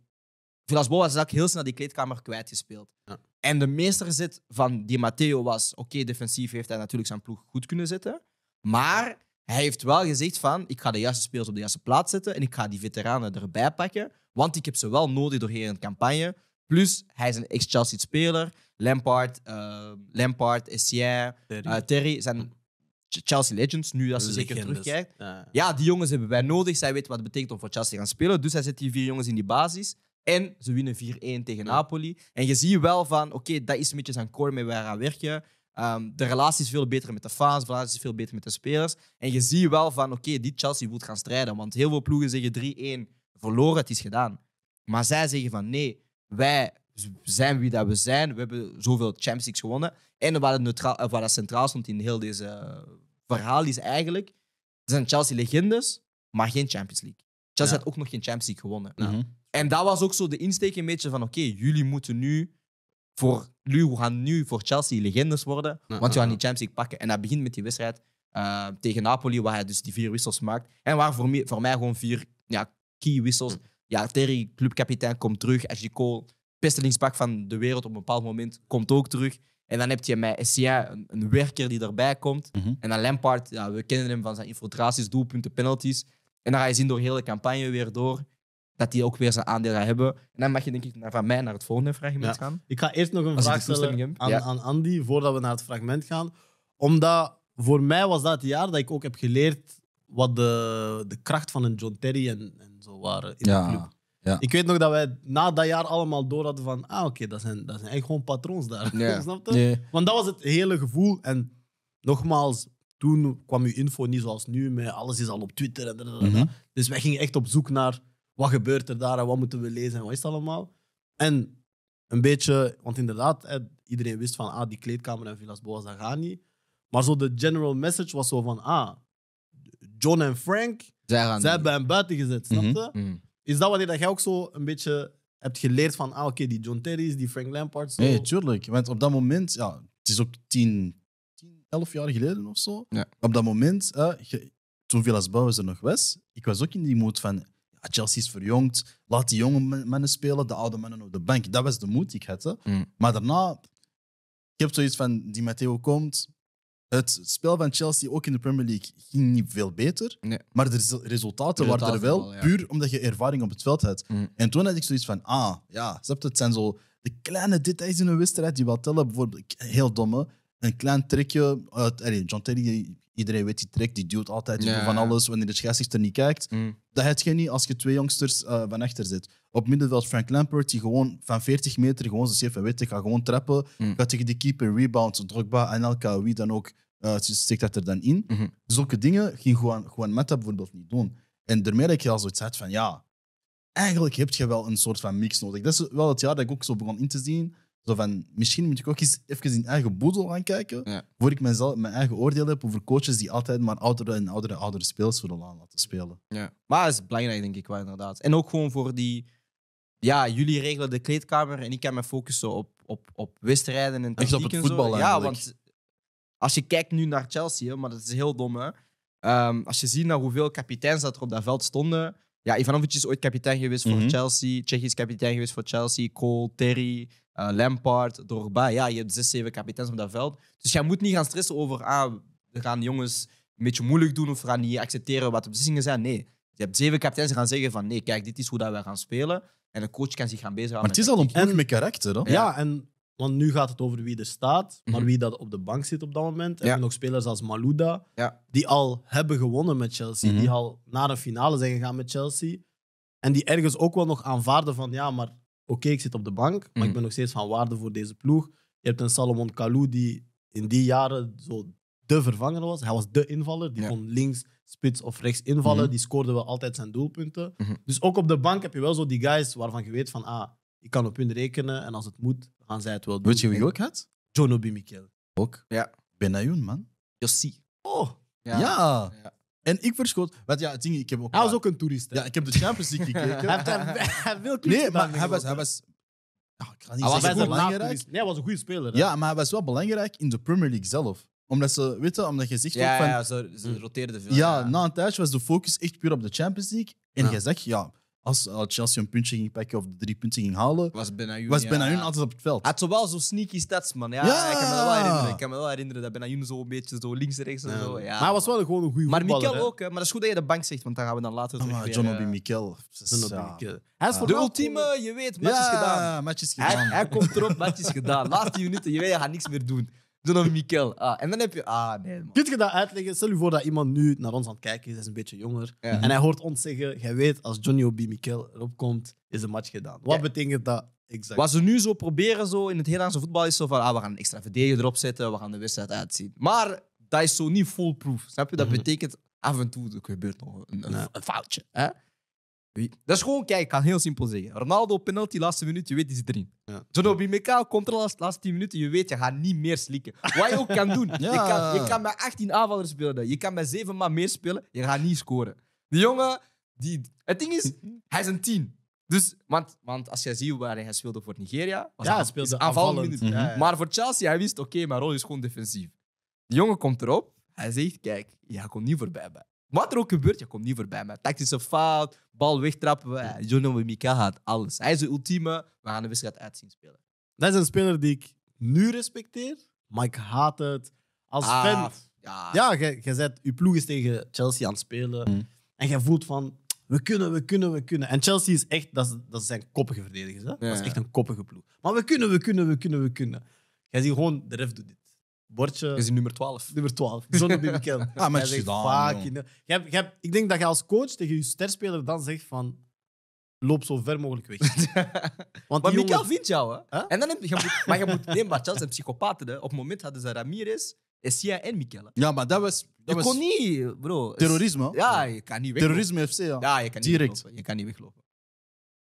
Villas Boas is ook heel snel die kleedkamer kwijtgespeeld. Ja. En de meesterzit van die Matteo was... Oké, defensief heeft hij natuurlijk zijn ploeg goed kunnen zetten. Maar hij heeft wel gezegd van... Ik ga de juiste spelers op de juiste plaats zetten. En ik ga die veteranen erbij pakken. Want ik heb ze wel nodig doorheen de campagne. Plus, hij is een ex-Chelsea-speler. Lampard, uh, Lampard, Essien, Terry eh, zijn Chelsea Legends, nu als ze zeker terugkijkt. Ja. die jongens hebben wij nodig. Zij weet wat het betekent om voor Chelsea te gaan spelen. Dus hij zet die vier jongens in die basis. En ze winnen 4-1 tegen Napoli. En je ziet wel van, oké, dat is een beetje zijn core mee waar hij werken. Ehm, de relatie is veel beter met de fans, de relatie is veel beter met de spelers. En je ziet wel van, oké, okay, die Chelsea moet gaan strijden. Want heel veel ploegen zeggen 3-1, verloren, het is gedaan. Maar zij zeggen van, nee, wij zijn wie dat we zijn. We hebben zoveel Champions League gewonnen. En wat, het eh, dat centraal stond in heel deze eh, verhaal is eigenlijk, er zijn Chelsea legendes, maar geen Champions League. Chelsea had ook nog geen Champions League gewonnen. Mhm. En dat was ook zo de insteek een beetje van oké, jullie moeten nu voor jullie gaan nu voor Chelsea legendes worden, want je gaan die Champions League pakken. En dat begint met die wedstrijd eh, tegen Napoli, waar hij dus die vier wissels maakt. En waar voor, mij, voor mij gewoon vier ja, key wissels. Mm. Ja, Terry, clubkapitein, komt terug. Ashley Cole, beste van de wereld op een bepaald moment, komt ook terug. En dan heb je met Essien een, werker die erbij komt. Mhm. En dan Lampard, ja, we kennen hem van zijn infiltraties, doelpunten, penalties. En dan ga je zien door heel de campagne weer door dat die ook weer zijn aandeel gaat hebben. En dan mag je denk ik naar, van mij naar het volgende fragment gaan. Ik ga eerst nog een Als vraag stellen aan, aan Andy, voordat we naar het fragment gaan. Omdat voor mij was dat het jaar dat ik ook heb geleerd wat de, de kracht van een John Terry en, en zo waren in de club. Ja. Ik weet nog dat wij na dat jaar allemaal door hadden van, ah oké, dat, zijn, dat zijn echt gewoon patroons daar. snapte Snap je? Want dat was het hele gevoel. En nogmaals, toen kwam uw info niet zoals nu, met alles is al op Twitter. En mm Dus wij gingen echt op zoek naar wat gebeurt er daar en wat moeten we lezen en wat is het allemaal. En een beetje, want inderdaad, iedereen wist van, ah, die kleedkamer en Villas Boas, dat gaat niet. Maar zo de general message was zo van, ah, John en Frank, zijn zij hem buiten gezet, snapte? Mhm. Is dat wanneer dat jij ook zo een beetje hebt geleerd van, ah, oké, die John Terry's, die Frank Lampard's? Nee, tuurlijk. Want op dat moment, ja, het is ook tien, tien elf jaar geleden of zo. Op dat moment, uh, toen Villas Bouwens er nog was, ik was ook in die moed van, Chelsea is verjongd, laat die jonge mannen spelen, de oude mannen op de bank. Dat was de moed die ik had. Mm. Maar daarna, ik heb zoiets van, die Matteo komt, het spel van Chelsea, ook in de Premier League, ging niet veel beter. Maar de resultaten waren er wel, puur omdat je ervaring op het veld had. Mm. En toen had ik zoiets van, ah, ja, ze het, het zijn zo de kleine details in een wedstrijd die wel tellen. Bijvoorbeeld, heel domme, een klein trickje. Uit, allee, John Terry, iedereen weet die trick, die duwt altijd die van alles wanneer de scheidsrechter niet kijkt. Mm. Dat heb je niet als je twee jongsters eh, van achter zit. Op middenveld Frank Lampert, die gewoon van 40 meter gewoon zijn van weet, ik ga gewoon trappen. Mm. Gaat tegen de keeper, rebound, Drogba, elkaar wie dan ook, uh, steekt dat er dan in. Mhm. Zulke dingen ging gewoon, gewoon Meta bijvoorbeeld niet doen. En daarmee dat je al zoiets had van, ja, eigenlijk heb je wel een soort van mix nodig. Dat is wel het jaar dat ik ook zo begon in te zien. Zo van, misschien moet ik ook eens even in eigen boedel aankijken. kijken Voor ik mezelf, mijn eigen oordeel heb over coaches die altijd maar oudere en oudere, oudere spelers voor aan laten spelen. Ja. Maar dat is belangrijk, denk ik wel, inderdaad. En ook gewoon voor die. Ja, jullie regelen de kleedkamer en ik kan me focussen op, op, op wedstrijden en tactiek op het voetbal Ja, want als je kijkt nu naar Chelsea, hè, maar dat is heel dom hè. Ehm, als je ziet naar hoeveel kapiteins dat er op dat veld stonden. Ja, Ivanovic is ooit kapitein geweest voor mhm. Chelsea. Tsjechisch kapitein geweest voor Chelsea. Cole, Terry uh, Lampard, Drogba. Ja, je hebt zes, zeven kapiteins op dat veld. Dus jij moet niet gaan stressen over, ah, we gaan jongens een beetje moeilijk doen of we gaan niet accepteren wat de beslissingen zijn. Nee, je hebt zeven kapiteins die gaan zeggen van, nee, kijk, dit is hoe dat wij gaan spelen. En de coach kan zich gaan bezighouden. Maar het is al een ploeg met karakter, hoor. Ja. en want nu gaat het over wie er staat, maar mhm. wie dat op de bank zit op dat moment. er zijn nog spelers als Malouda, die al hebben gewonnen met Chelsea, mhm. die al naar de finale zijn gegaan met Chelsea. En die ergens ook wel nog aanvaarden van ja, maar Oké, ik zit op de bank, maar ik mhm. ben nog steeds van waarde voor deze ploeg. Je hebt een Salomon Kalou die in die jaren zo de vervanger was. Hij was de invaller. Die kon links, spits of rechts invallen. Mhm. Die scoorde wel altijd zijn doelpunten. Mhm. Dus ook op de bank heb je wel zo die guys waarvan je weet van... Ah, ik kan op hun rekenen en als het moet, gaan zij het wel doen. Weet je wie ook had? John Obi Mikel. Ook? Ja. Benayoun, man. Yossi. Oh. ja. ja. En ik verschoot. Want ja, ding, ik heb ook. Hij was ook een toerist. Ja, ik heb de Champions League gekeken. hij, heeft, niet. Nee, maar hij was, hij was. Oh, ik ga niet hij belangrijk. Nee, hij was een goede speler. Ja, maar hij was wel belangrijk in de Premier League zelf omdat ze, weet je, omdat je zegt ja, van... Ja, ze, ze mm. roteerden veel. Ja, ja, na een tijdje was de focus echt puur op de Champions League. En je zegt, ja, als als Chelsea een puntje ging pakken of de drie punten ging halen, was Benayoun, was Benayoun altijd op het veld. Hij had wel zo sneaky stats, man. Ja, Ik, kan me wel herinneren. ik kan me wel herinneren dat Benayoun zo een beetje zo links en rechts en zo. Ja, maar hij was wel gewoon een goede Maar Mikel ook, hè. maar dat is goed dat je de bank zegt, want dan gaan we dan later ah, terug eh, Ja, John Obi Mikel. Hij is de ultieme, je weet, match gedaan. Match gedaan. Hij, komt erop, match gedaan. Laatste minuten, je weet, hij gaat niks meer doen. Doe dan Mikkel. Ah, en dan heb je... Ah, nee, man. Kun je dat uitleggen? Stel je voor dat iemand nu naar ons aan het kijken is, hij is een beetje jonger. En hij hoort ons zeggen, jij weet, als Johnny Obi Mikkel erop komt, is de match gedaan. Wat betekent dat exact? Wat ze nu zo proberen zo in het Nederlandse voetbal is zo van, ah, we gaan een extra verdediger erop zetten, we gaan de wedstrijd uitzien. Maar dat is zo niet foolproof, snap je? Dat mhm. betekent af en toe er gebeurt nog een, foutje. Hè? Dat is gewoon, kijk, ik kan heel simpel zeggen. Ronaldo, penalty, laatste minuut, je weet, die zit erin. Ja. Zo'n Meka komt er laatste, laatste 10 minuten, je weet, je gaat niet meer slikken. Wat je ook kan doen. je, kan, je kan met 18 aanvallers spelen, je kan met 7 man meer spelen, je gaat niet scoren. De jongen, die, het ding is, hij is een 10. Dus, want, want als je ziet waar hij speelde voor Nigeria, was hij aanvallend. Mhm. maar voor Chelsea, hij wist, oké, okay, mijn rol is gewoon defensief. Die jongen komt erop, hij zegt, kijk, jij komt niet voorbij bij. Wat er ook gebeurt, je komt niet voorbij. Met tactische fout, bal wegtrappen. Eh, Jonathan Mika gaat alles. Hij is de ultieme. We gaan de wedstrijd uitzien spelen. Dat is een speler die ik nu respecteer, maar ik haat het. Als ah, fan. Ja, je, zet je ploeg is tegen Chelsea aan het spelen. Mm. En je voelt van, we kunnen, we kunnen, we kunnen. En Chelsea is echt, dat, is, zijn koppige verdedigers. Hè? dat is echt een koppige ploeg. Maar we kunnen, we kunnen, we kunnen, we kunnen. Jij ziet gewoon, de ref doet dit bordje. Is die nummer 12? Nummer 12, zonder die bekend. ah, maar je vaak in Ik denk dat je als coach tegen je sterspeler dan zegt van... Loop zo ver mogelijk weg. Want maar jongen... vindt jou, hè? En dan heb je, moet, maar je moet... Nee, maar Chelsea psychopaten, hè. Op het moment hadden ze Ramirez, Essia en Mikael. Ja, maar dat was... Dat je kon niet, bro. Terrorisme? Ja, je kan niet weglopen. Terrorisme FC, ja. je kan niet Direct. Je kan niet weglopen.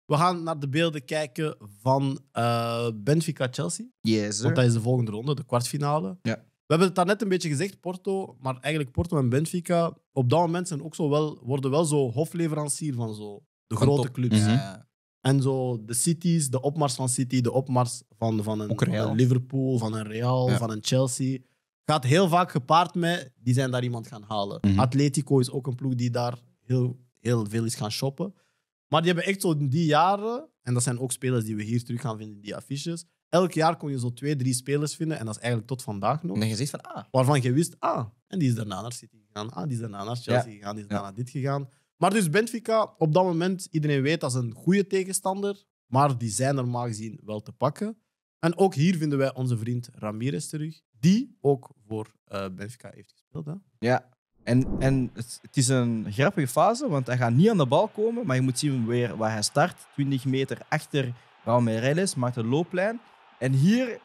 We gaan naar de beelden kijken van eh, Benfica-Chelsea. Want dat is de volgende ronde, de kwartfinale. Ja. We hebben het daarnet een beetje gezegd, Porto. Maar eigenlijk Porto en Benfica op dat moment zijn ook zo wel, worden wel zo hofleverancier van zo de grote clubs. Mhm. En zo de cities, de opmars van City, de opmars van, van, een, Liverpool, van een Real, van een Chelsea. Gaat heel vaak gepaard met, die zijn daar iemand gaan halen. Mhm. Atletico is ook een ploeg die daar heel, heel veel is gaan shoppen. Maar die hebben echt zo in die jaren, en dat zijn ook spelers die we hier terug gaan vinden in die affiches. Elk jaar kon je zo twee, drie spelers vinden, en dat is eigenlijk tot vandaag nog. En je zegt van, ah. Waarvan je wist, ah, en die is daarna naar City gegaan, ah, die is daarna naar Chelsea gegaan, die is daarna dit gegaan. Maar dus Benfica, op dat moment, iedereen weet dat is een goede tegenstander, maar die zijn er maar gezien wel te pakken. En ook hier vinden wij onze vriend Ramirez terug, die ook voor eh, Benfica heeft gespeeld. Hè? Ja, en, en het, is een grappige fase, want hij gaat niet aan de bal komen, maar je moet zien weer waar hij start. 20 meter achter Raul Meireles maakt een looplijn. En hier,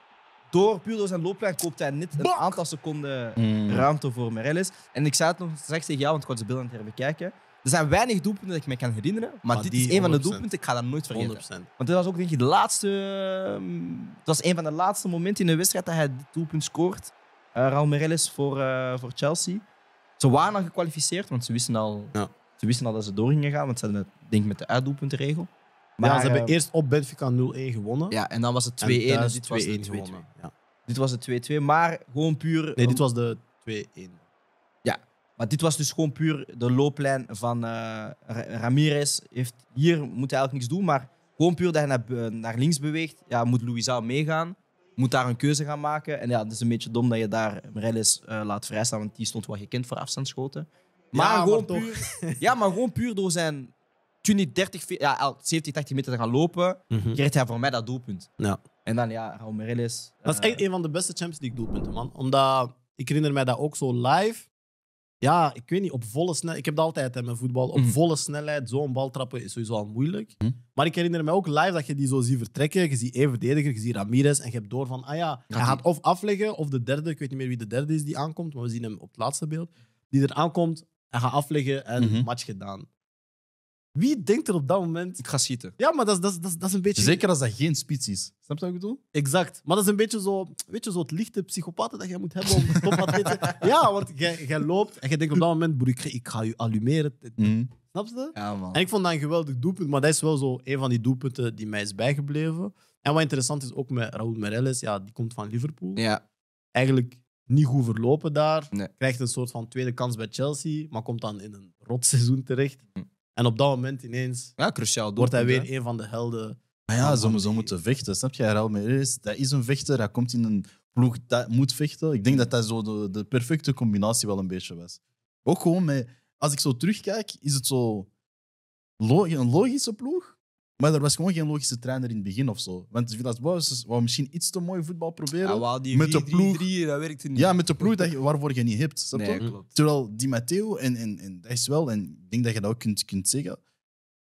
door puur door zijn looplijn, koopt hij net een aantal seconden mm. ruimte voor Meireles. En ik zei het nog straks tegen jou, want ik had ze beeld aan het herbekijken. Er zijn weinig doelpunten dat ik me kan herinneren, maar, dit is een van de doelpunten. Ik ga dat nooit vergeten. Want dit was ook denk ik de laatste... Ehm, het was een van de laatste momenten in de wedstrijd dat hij dit doelpunt scoort. Uh, Raul voor, eh, voor Chelsea. Ze waren al gekwalificeerd, want ze wisten al, ja. ze wisten al dat ze door gingen gaan. Want ze hadden, het, denk ik, met de uitdoelpuntenregel. Maar ze hebben eerst op Benfica 0-1 gewonnen. Ja, en dan was het 2-1 en, dus dit was 2-1 Ja. Dit was het 2-2, maar gewoon puur... Nee, dit was de 2-1. Ja, maar dit was dus gewoon puur de looplijn van uh, Ramirez. Heeft, hier moet hij eigenlijk niks doen, maar gewoon puur dat hij naar, naar links beweegt. Ja, moet Louisa meegaan moet daar een keuze gaan maken. En ja, het is een beetje dom dat je daar Morellis eh, laat vrijstaan, want die stond wat gekend voor afstandsschoten. Maar, ja, gewoon maar ja, maar gewoon puur door zijn... Toen 30, ja, 70, 80 meter te gaan lopen, mm kreeg hij voor mij dat doelpunt. Ja. En dan, ja, Raul Morellis... dat is eh, echt een van de beste Champions League doelpunten, man. Omdat, ik herinner mij dat ook zo live ja, ik weet niet, op volle snelheid. Ik heb dat altijd hè, met voetbal. Op mhm. volle snelheid zo'n bal trappen is sowieso al moeilijk. Mhm. Maar ik herinner me ook live dat je die zo ziet vertrekken. Je ziet één verdediger, je ziet Ramirez en je hebt door van, ah ja, gaat hij gaat of afleggen of de derde, ik weet niet meer wie de derde is die aankomt, maar we zien hem op het laatste beeld, die er aankomt, hij gaat afleggen en mhm. match gedaan. Wie denkt er op dat moment... Ik ga schieten. Ja, maar dat is, dat, dat, is, een beetje... Zeker als dat geen spits is. Snap je wat ik bedoel? Exact. Maar dat is een beetje zo, weet je, zo het lichte psychopaten dat jij moet hebben om topatleten. ja, want jij, loopt en je denkt op dat moment, broer, ik, ga, ik je allumeren. Mm. Snap je? Ja, man. En ik vond dat een geweldig doelpunt, maar dat is wel zo een van die doelpunten die mij is bijgebleven. En wat interessant is ook met Raúl Merelles, ja, die komt van Liverpool. Ja. Eigenlijk niet goed verlopen daar. Krijgt een soort van tweede kans bij Chelsea, maar komt dan in een rotseizoen terecht. Mhm. En op dat moment ineens ja, cruciaal wordt hij weer hè? een van de helden. Maar ja, zo, moeten vechten. Snap je? mee mee? dat is een vechter. Hij komt in een ploeg dat moet vechten. Ik denk dat dat zo de, perfecte combinatie wel een beetje was. Ook gewoon met... Als ik zo terugkijk, is het zo... Log een logische ploeg maar er was gewoon geen logische trainer in het begin of zo. Want Villas Boas wou misschien iets te mooi voetbal proberen. Ja, met de ploeg, dat werkte niet. Ja, met de ploeg dat waarvoor je niet hebt. Nee, klopt. Terwijl die Matteo, en, en, en dat is wel, en ik denk dat je dat ook kunt, kunt zeggen.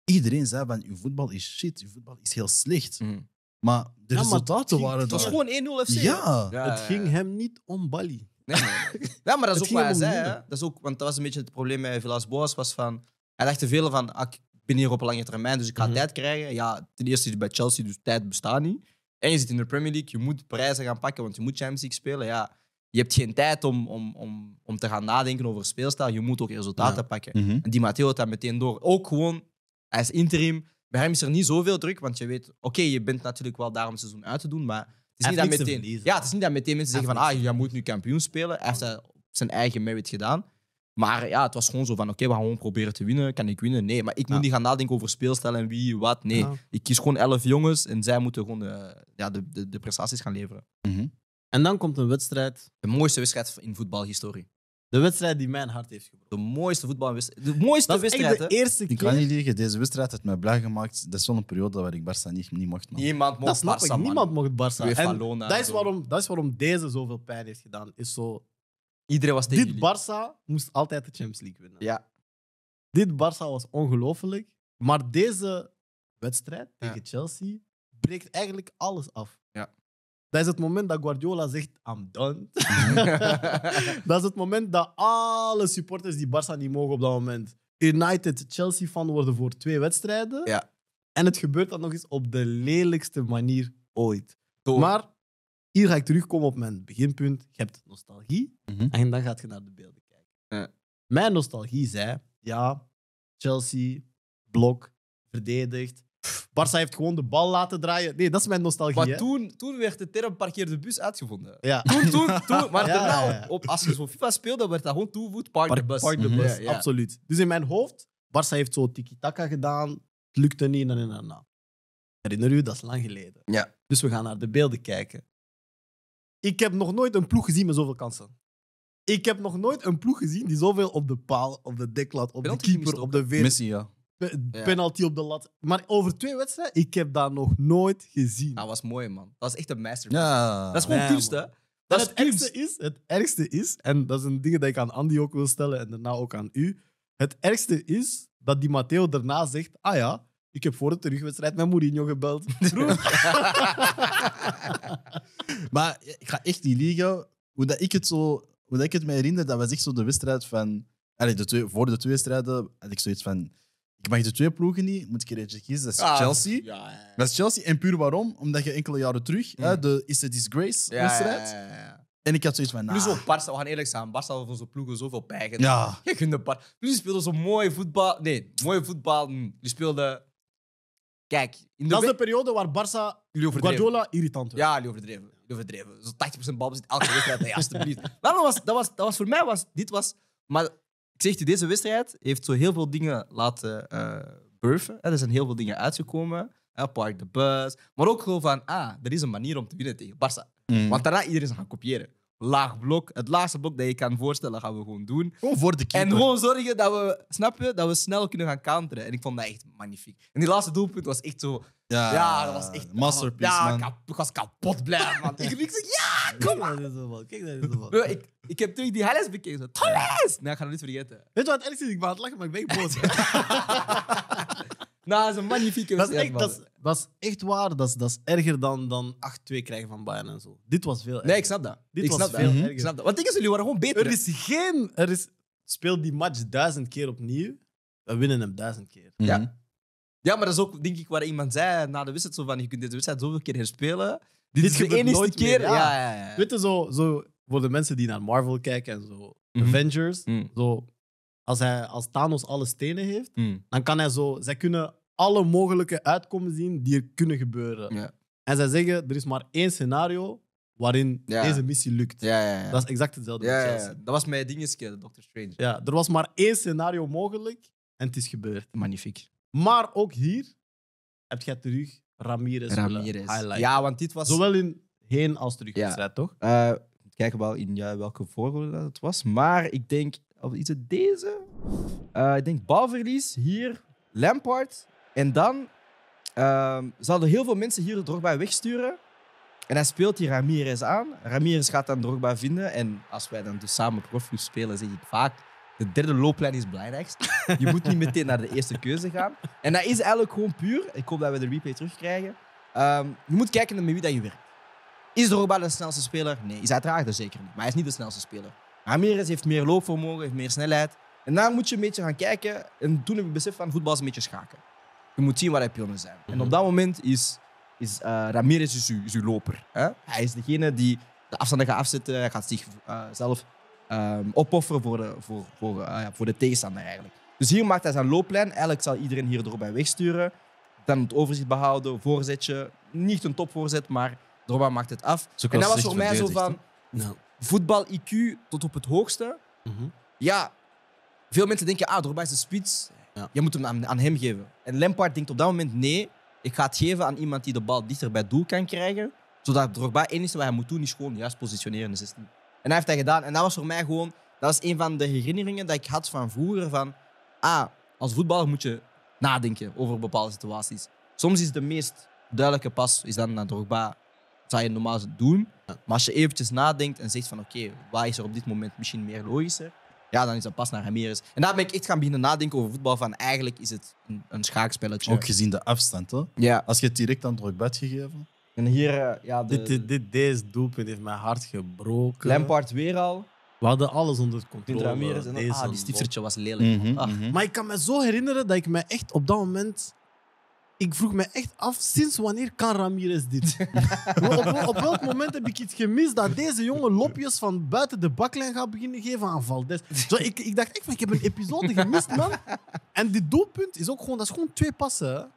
Iedereen zei van, uw voetbal is shit, uw voetbal is heel slecht. Mhm. Maar de resultaten waren het waren Het was gewoon 1-0 FC. Ja. ja. Het ging hem niet om Bali. Nee, nee. ja, maar dat is ook wat hij zei. Dat is ook, want dat was een beetje het probleem met Villas Boas. Was van, hij dacht te veel van, ah, ben hier op een lange termijn, dus ik ga mhm. tijd krijgen. Ja, ten eerste is bij Chelsea, dus tijd bestaat niet. En je zit in de Premier League, je moet prijzen gaan pakken, want je moet Champions League spelen. Ja, je hebt geen tijd om, om, om, om te gaan nadenken over speelstijl. Je moet ook resultaten pakken. Mhm. En die Matteo had dat meteen door. Ook gewoon, hij is interim. Bij hem is er niet zoveel druk, want je weet, oké, je bent natuurlijk wel daar om het seizoen uit te doen, maar het is, niet dat, meteen, ja, het is niet dat meteen mensen zeggen van, ah, je moet nu kampioen spelen. Hij heeft zijn eigen merit gedaan. Maar ja, het was gewoon zo van, oké, we gaan gewoon proberen te winnen. Kan ik winnen? Nee, maar ik moet niet gaan nadenken over speelstijl en wie, wat. Nee, ik kies gewoon elf jongens en zij moeten gewoon de, eh, ja, de, de, de prestaties gaan leveren. Mhm. En dan komt een wedstrijd. De mooiste wedstrijd in voetbalhistorie. De wedstrijd die mijn hart heeft gebroken. De mooiste voetbalwedstrijd. De mooiste dat wedstrijd. de eerste keer. Ik kan niet liegen, deze wedstrijd heeft mij blij gemaakt. Dat is zo'n periode waar ik Barça niet, niet mocht. Man. Niemand mocht dat snap Barca, ik. Niemand mocht Barça. dat, is waarom, dat is waarom deze zoveel pijn heeft gedaan. Is zo Iedereen was tegen Dit Barça moest altijd de Champions League winnen. Ja. Dit Barça was ongelooflijk. Maar deze wedstrijd tegen Chelsea breekt eigenlijk alles af. Ja. Dat is het moment dat Guardiola zegt: I'm done. dat is het moment dat alle supporters die Barça niet mogen op dat moment United Chelsea fan worden voor twee wedstrijden. Ja. En het gebeurt dan nog eens op de lelijkste manier ooit. Maar hier ga ik terugkomen op mijn beginpunt. Je hebt nostalgie mhm. en dan gaat je naar de beelden kijken. Ja. Mijn nostalgie zei, ja, Chelsea, blok, verdedigd. Barça heeft gewoon de bal laten draaien. Nee, dat is mijn nostalgie. Maar toen, toen werd de term parkeer de bus uitgevonden. Ja. Toen, toen, toen, maar Op, als je zo FIFA speelde, werd dat gewoon toevoet park, de bus. Mhm. absoluut. Dus in mijn hoofd, Barça heeft zo tiki-taka gedaan. Het lukte niet en. Herinner u, dat is lang geleden. Ja. Dus we gaan naar de beelden kijken. Ik heb nog nooit een ploeg gezien met zoveel kansen. Ik heb nog nooit een ploeg gezien die zoveel op de paal, op de laat, op de keeper, op de weer. ja. Penalty op de lat. Maar over twee wedstrijden, ik heb dat nog nooit gezien. Dat was mooi, man. Dat was echt een masterpiece. Ja. Dat is gewoon ja, hè? Dat het, Ergste is, het ergste is, en dat is een ding dat ik aan Andy ook wil stellen en daarna ook aan u. Het ergste is dat die Matteo daarna zegt: Ah ja, ik heb voor de terugwedstrijd met Mourinho gebeld. maar ik ga echt niet liggen, hoe dat ik het zo, hoe dat ik het me herinner, dat was echt zo de wedstrijd van, allee, de twee, voor de twee wedstrijden had ik zoiets van, ik mag de twee ploegen niet, moet ik er eentje kiezen. Dat is ah, Chelsea. Ja, Dat is Chelsea en puur waarom? Omdat je enkele jaren terug, hè, mm. de is a disgrace wedstrijd. en ik had zoiets van. Plus ah. we gaan eerlijk zijn. Barça had onze ploegen zoveel pijgen, Ja. Je Plus speelde zo mooi voetbal. Nee, mooi voetbal. Die speelde in de dat is de periode waar Barça Guardiola irritant was. Ja, jullie overdreven. overdreven. Zo'n 80% balbezit elke wedstrijd. ja, alsjeblieft. Maar dat was, dat, was, dat was voor mij, was, dit was... Maar ik zeg je, deze wedstrijd heeft zo heel veel dingen laten uh, eh, burfen. Er zijn heel veel dingen uitgekomen. park de bus. Maar ook gewoon van, ah, er is een manier om te winnen tegen Barça. Mm. Want daarna iedereen is gaan kopiëren laag blok. Het laatste blok dat je kan voorstellen gaan we gewoon doen. Gewoon voor de keeper. En gewoon zorgen dat we, snap je, dat we snel kunnen gaan counteren. En ik vond dat echt magnifiek. En die laatste doelpunt was echt zo... Ja, dat was echt... Masterpiece, ja, man. ik was kapot blij, man. ik, ik zeg, ja, kom maar. Kijk man. Ik, ik heb toen die Hellas bekeken. Zo, Nee, ik ga het niet vergeten. Weet je wat het ik ben Ik het lachen, maar ik ben boos. Nou, dat is een magnifieke dat echt, dat, echt waar. Dat is, dat is erger dan, dan 8-2 krijgen van Bayern en zo. Dit was veel erger. Nee, ik snap dat. Dit was veel mhm. Ik snap dat. Want denken jullie waren gewoon beter. Er is geen... Er is, speel die match duizend keer opnieuw. We winnen hem duizend keer. Mhm. Ja. Ja, maar dat is ook, denk ik, waar iemand zei na de wedstrijd. Zo van, je kunt deze wedstrijd zoveel keer herspelen. Dit, Dit is de enige keer. ja. Ja, ja, Weet je, zo, zo, voor de mensen die naar Marvel kijken en zo. Mhm. Avengers. Mm. Zo, als, hij, als Thanos alle stenen heeft, hmm. dan kan hij zo. Zij kunnen alle mogelijke uitkomen zien die er kunnen gebeuren. Ja. En zij zeggen: er is maar één scenario waarin deze missie lukt. Ja, dat is exact hetzelfde. Ja, Dat was mijn dingetje, Doctor Strange. Ja, er was maar één scenario mogelijk en het is gebeurd. Magnifiek. Maar ook hier heb jij terug Ramirez, Ramirez. Ja, want dit was. Zowel in heen als terug ja. toch? Uh, eh, kijken wel in ja, welke volgorde dat het was. Maar ik denk of is het deze? Eh, ik denk balverlies, hier, Lampard. En dan zal ehm, zouden heel veel mensen hier de Drogba wegsturen. En hij speelt hier Ramirez aan. Ramirez gaat dan Drogba vinden. En als wij dan dus samen profclub spelen, zeg ik vaak... De derde looplijn is belangrijkst. Je moet niet meteen naar de eerste keuze gaan. En dat is eigenlijk gewoon puur... Ik hoop dat we de replay terugkrijgen. Ehm, je moet kijken met wie dat je werkt. Is Drogba de snelste speler? Nee. Is hij er zeker niet. Maar hij is niet de snelste speler. Ah, Ramirez heeft meer loopvermogen, heeft meer snelheid. En daar moet je een beetje gaan kijken. En toen heb ik beseft van voetbal is een beetje schaken. Je moet zien waar hij pionnen zijn. En mhm. op dat moment is, is uh, Ramirez is uw, is uw loper. Hè? Hij is degene die de afstanden gaat afzetten. Hij gaat zichzelf eh, ehm, opofferen voor de, voor, voor, eh, ja, voor de tegenstander eigenlijk. Dus hier maakt hij zijn looplijn. Eigenlijk zal iedereen hier doorbij wegsturen. Dan het overzicht behouden, voorzetje. Niet een topvoorzet, maar Drogba maakt het af. en dat was voor mij zo van voetbal-IQ tot op het hoogste. Mhm. Ja, veel mensen denken, ah, Drogba is een spits. Ja. Je moet hem aan, hem geven. En Lampard denkt op dat moment, nee, ik ga het geven aan iemand die de bal dichter bij het doel kan krijgen. Zodat Drogba, het enige wat hij moet doen, is gewoon juist positioneren in de 16. En hij heeft dat gedaan. En dat was voor mij gewoon, dat was een van de herinneringen dat ik had van vroeger. Van, ah, als voetballer moet je nadenken over bepaalde situaties. Soms is de meest duidelijke pas is dan naar Drogba. Dat zou je normaal doen. Maar als je eventjes nadenkt en zegt van oké, waar is er op dit moment misschien meer logischer? Ja, dan is dat pas naar Ramirez. En daar ben ik echt gaan beginnen nadenken over voetbal. Van eigenlijk is het een, een schaakspelletje. Ook gezien de afstand, hè? Ja. Als je het direct aan het bed gegeven. En hier, eh, ja, de... dit, dit, dit, deze doelpunt heeft mijn hart gebroken. Lampard weer al. We hadden alles onder controle. Ramirez en deze ah, die stiftertje was lelijk. Mhm, ah. mhm. Maar ik kan me zo herinneren dat ik me echt op dat moment ik vroeg me echt af, sinds wanneer kan Ramirez dit? op, welk moment heb ik iets gemist dat deze jongen lopjes van buiten de baklijn gaat beginnen geven aan dus ik, ik dacht echt, ik heb een episode gemist, man. En dit doelpunt is ook gewoon, dat is gewoon twee passen.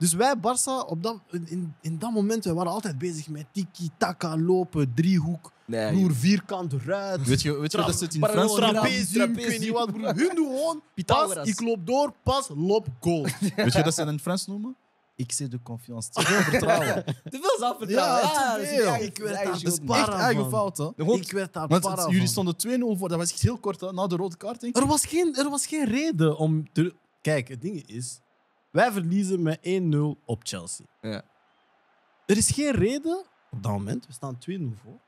Dus wij, Barça, op dat, in, in dat moment, wij waren altijd bezig met tiki-taka, lopen, driehoek, nee, vierkant, ruit. Weet je, weet je dat zit in Frans? Trapezium, ik weet niet wat, broer. Hun doen gewoon, pas, ik loop door, pas, loop, goal. weet je dat ze in Frans noemen? Ik zit de confiance. Te veel vertrouwen. te veel zelfvertrouwen. Ja, ja, ik werd daar dus eigen fout, ik werd daar want Jullie stonden 2-0 voor. Dat was echt heel kort, na de rode kaart, Er was geen, er was geen reden om te... Kijk, het ding is... Wij verliezen met 1-0 op Chelsea. Ja. Er is geen reden, op dat moment, we staan 2-0 voor.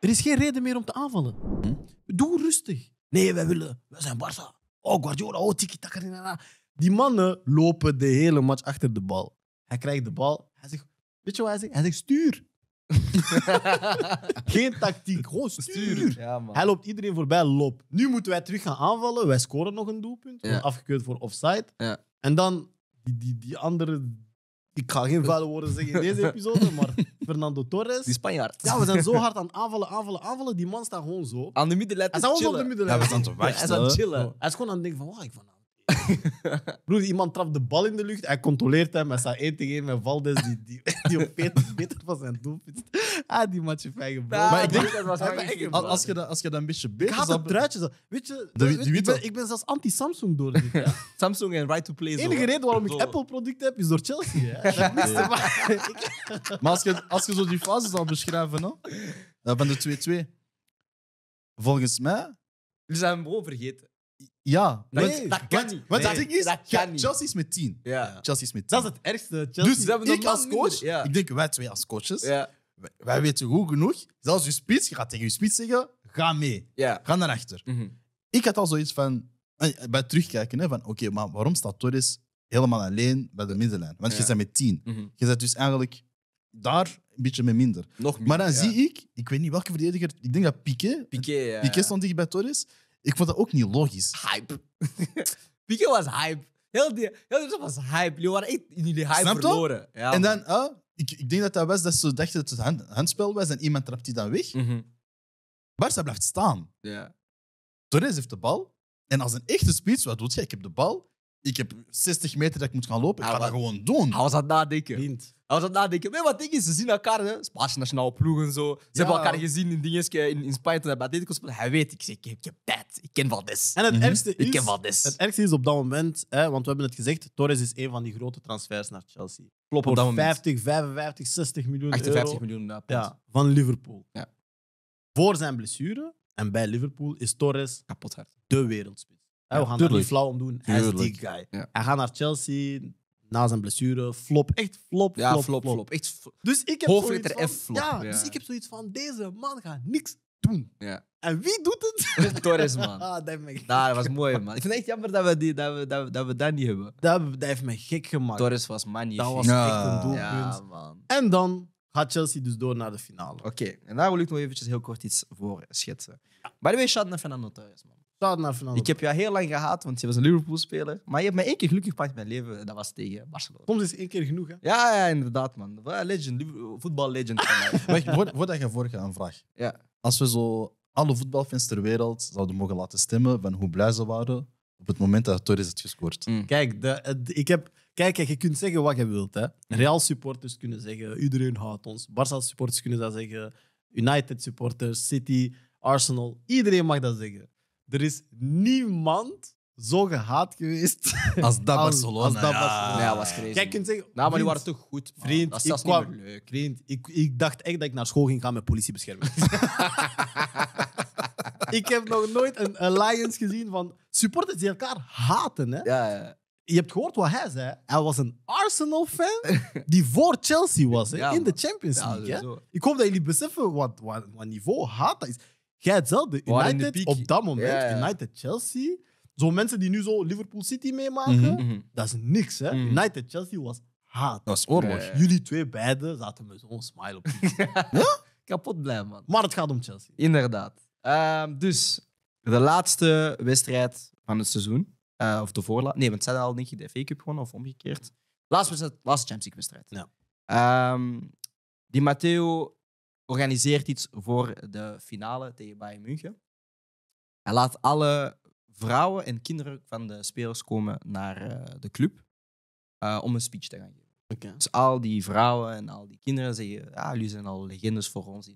Er is geen reden meer om te aanvallen. Hm? Doe rustig. Nee, wij willen, wij zijn Barça. Oh, Guardiola, oh, tiki-taka. Die mannen lopen de hele match achter de bal. Hij krijgt de bal. Hij zegt, weet je wat hij zegt? Hij zegt, stuur. Geen tactiek, gewoon stuur. hij loopt iedereen voorbij, loop. Nu moeten wij terug gaan aanvallen. Wij scoren nog een doelpunt. Afgekeurd voor offside. Ja. En dan die, die, die andere. Ik ga geen vuile woorden zeggen in deze episode, maar Fernando Torres. Die Spanjaard. Ja, we zijn zo hard aan aanvallen, aanvallen, aanvallen. Die man staat gewoon zo. Aan de middenlijn. Hij staat gewoon op de middenlijn. Hij was aan het wachten. Hij is aan Hij is gewoon aan het denken van, waar ik vanaf. Broer, iemand trapt de bal in de lucht. Hij controleert hem. Hij staat 1 tegen 1 met Valdes, die, die, op 40 meter van zijn doelpunt. Ah, die match heeft hij nou, gebroken. maar ik denk, dat was als, je dat, als je dat een beetje beter... Ik haat truitje. Weet je, ik, ben, zelfs anti-Samsung door dit. Samsung en right-to-play. De enige reden waarom ik Apple-producten heb, is door Chelsea. Ja. Dat ja. Maar, maar als je, als je zo die fase zou beschrijven, no? dan ben je 2-2. Volgens mij... Jullie zijn hem gewoon vergeten. Ja, dat, kan niet. is, Chelsea is met tien Ja. Chelsea is met Dat is het ergste. Chelsea. Dus ik als coach, ik denk wij twee als coaches, ja. wij, weten goed genoeg. Zelfs je spits, je gaat tegen je spits zeggen, ga mee. Ga naar achter. Mhm. Ik had al zoiets van, eh, bij terugkijken, hè, van oké, maar waarom staat Torres helemaal alleen bij de middenlijn? Want je bent met 10. Mhm. Je bent dus eigenlijk daar een beetje mee minder. maar dan zie ik, ik weet niet welke verdediger, ik denk dat Piqué. Piqué, Piqué stond dicht bij Torres. Ik vond dat ook niet logisch. Hype. Pikachu was hype. Heel die, heel die was hype. Jullie waren echt in jullie hype verloren. en dan, ah, ik, ik denk dat dat was dat ze dachten dat het handspel was en iemand trapt die dan weg. Mm -hmm. blijft staan. Ja. Torres heeft de bal. En als een echte speech, wat doet je? Ik heb de bal. Ik heb 60 meter dat ik moet gaan lopen. Ik ah, ga dat gewoon doen. Hij ah, was aan het nadenken. Als was aan het nadenken. weet wat ding is, ze zien elkaar, hè. Spaanse nationale ploegen, en zo. Ze hebben elkaar gezien in dingetje eh, in, in Spanje toen bij Atletico speelde. Hij weet, ik, zeg, ik, heb, tijd. Ik ken dit. En het mhm. ergste is... Het ergste is op dat moment, hè, want we hebben het gezegd, Torres is een van die grote transfers naar Chelsea. Klopt, op dat moment. 50, 55, 60 miljoen 58 euro. miljoen, ja. Van Liverpool. Ja. Voor zijn blessure en bij Liverpool is Torres... Kapot De wereldspits. we gaan er niet flauw om doen. Hij is die guy. Hij gaat naar Chelsea na zijn blessure. Flop, echt flop, ja, flop, flop, flop. flop. Echt Dus ik heb Ja, dus ik heb zoiets van, deze man gaat niks doen. Ja. En wie doet het? Torres, man. ah, dat heeft me was mooi, man. Ik vind echt jammer dat we, die, dat we, dat dat we dat niet hebben. Dat, dat heeft me gek gemaakt. Torres was magnifiek. Dat was ja. echt een doelpunt. Man. En dan gaat Chelsea dus door naar de finale. Oké, en daar wil ik nog eventjes heel kort iets voor schetsen. By the way, shout naar Fernando Torres, man. Ik heb jou heel lang gehaat, want je was een Liverpool-speler. Maar je hebt mij één keer gelukkig gepakt in mijn leven. dat was tegen Barcelona. Soms is één keer genoeg, hè? Ja, ja inderdaad, man. Legend, voetbal-legend van mij. Word voordat je vorige vraag. Ja. Als we zo alle voetbalfans ter wereld zouden mogen laten stemmen van hoe blij ze waren op het moment dat Torres het gescoord. Mm. Kijk, de, ik heb, kijk, je kunt zeggen wat je wilt. Hè. Real supporters kunnen zeggen, iedereen haat ons. Barça supporters kunnen dat zeggen. United supporters, City, Arsenal. Iedereen mag dat zeggen. Er is niemand zo gehaat geweest. Als dat Barcelona. Als Barcelona. Nee, was crazy. zeggen... Nou, maar die waren toch goed, Vriend, dat is ik kwam, leuk. Vriend, ik, ik dacht echt dat ik naar school ging gaan met politiebescherming. ik heb nog nooit een alliance gezien van supporters die elkaar haten. Hè? Ja, ja. Je hebt gehoord wat hij zei. Hij was een Arsenal-fan die voor Chelsea was hè? in de Champions League. Ik hoop dat jullie beseffen wat, wat, wat niveau haat dat is. Jij hetzelfde. United op dat moment, United Chelsea. Zo mensen die nu zo Liverpool City meemaken, mhm, mhm. dat is niks. Hè? Mhm. United Chelsea was haat. Dat was oorlog. Jullie twee beiden zaten met zo'n smile op. je Kapot blij, man. Maar het gaat om Chelsea. Inderdaad. Ehm, dus de laatste wedstrijd van het seizoen. Eh, of de voorlaat. Nee, want ze hadden al niet de FA Cup gewonnen of omgekeerd. Laatste, laatste Champions League wedstrijd. Ja. Ehm, die Matteo organiseert iets voor de finale tegen Bayern München. Hij laat alle vrouwen en kinderen van de spelers komen naar eh, de club uh, om een speech te gaan geven. Dus al die vrouwen en al die kinderen zeggen: ja, jullie zijn al legendes voor ons.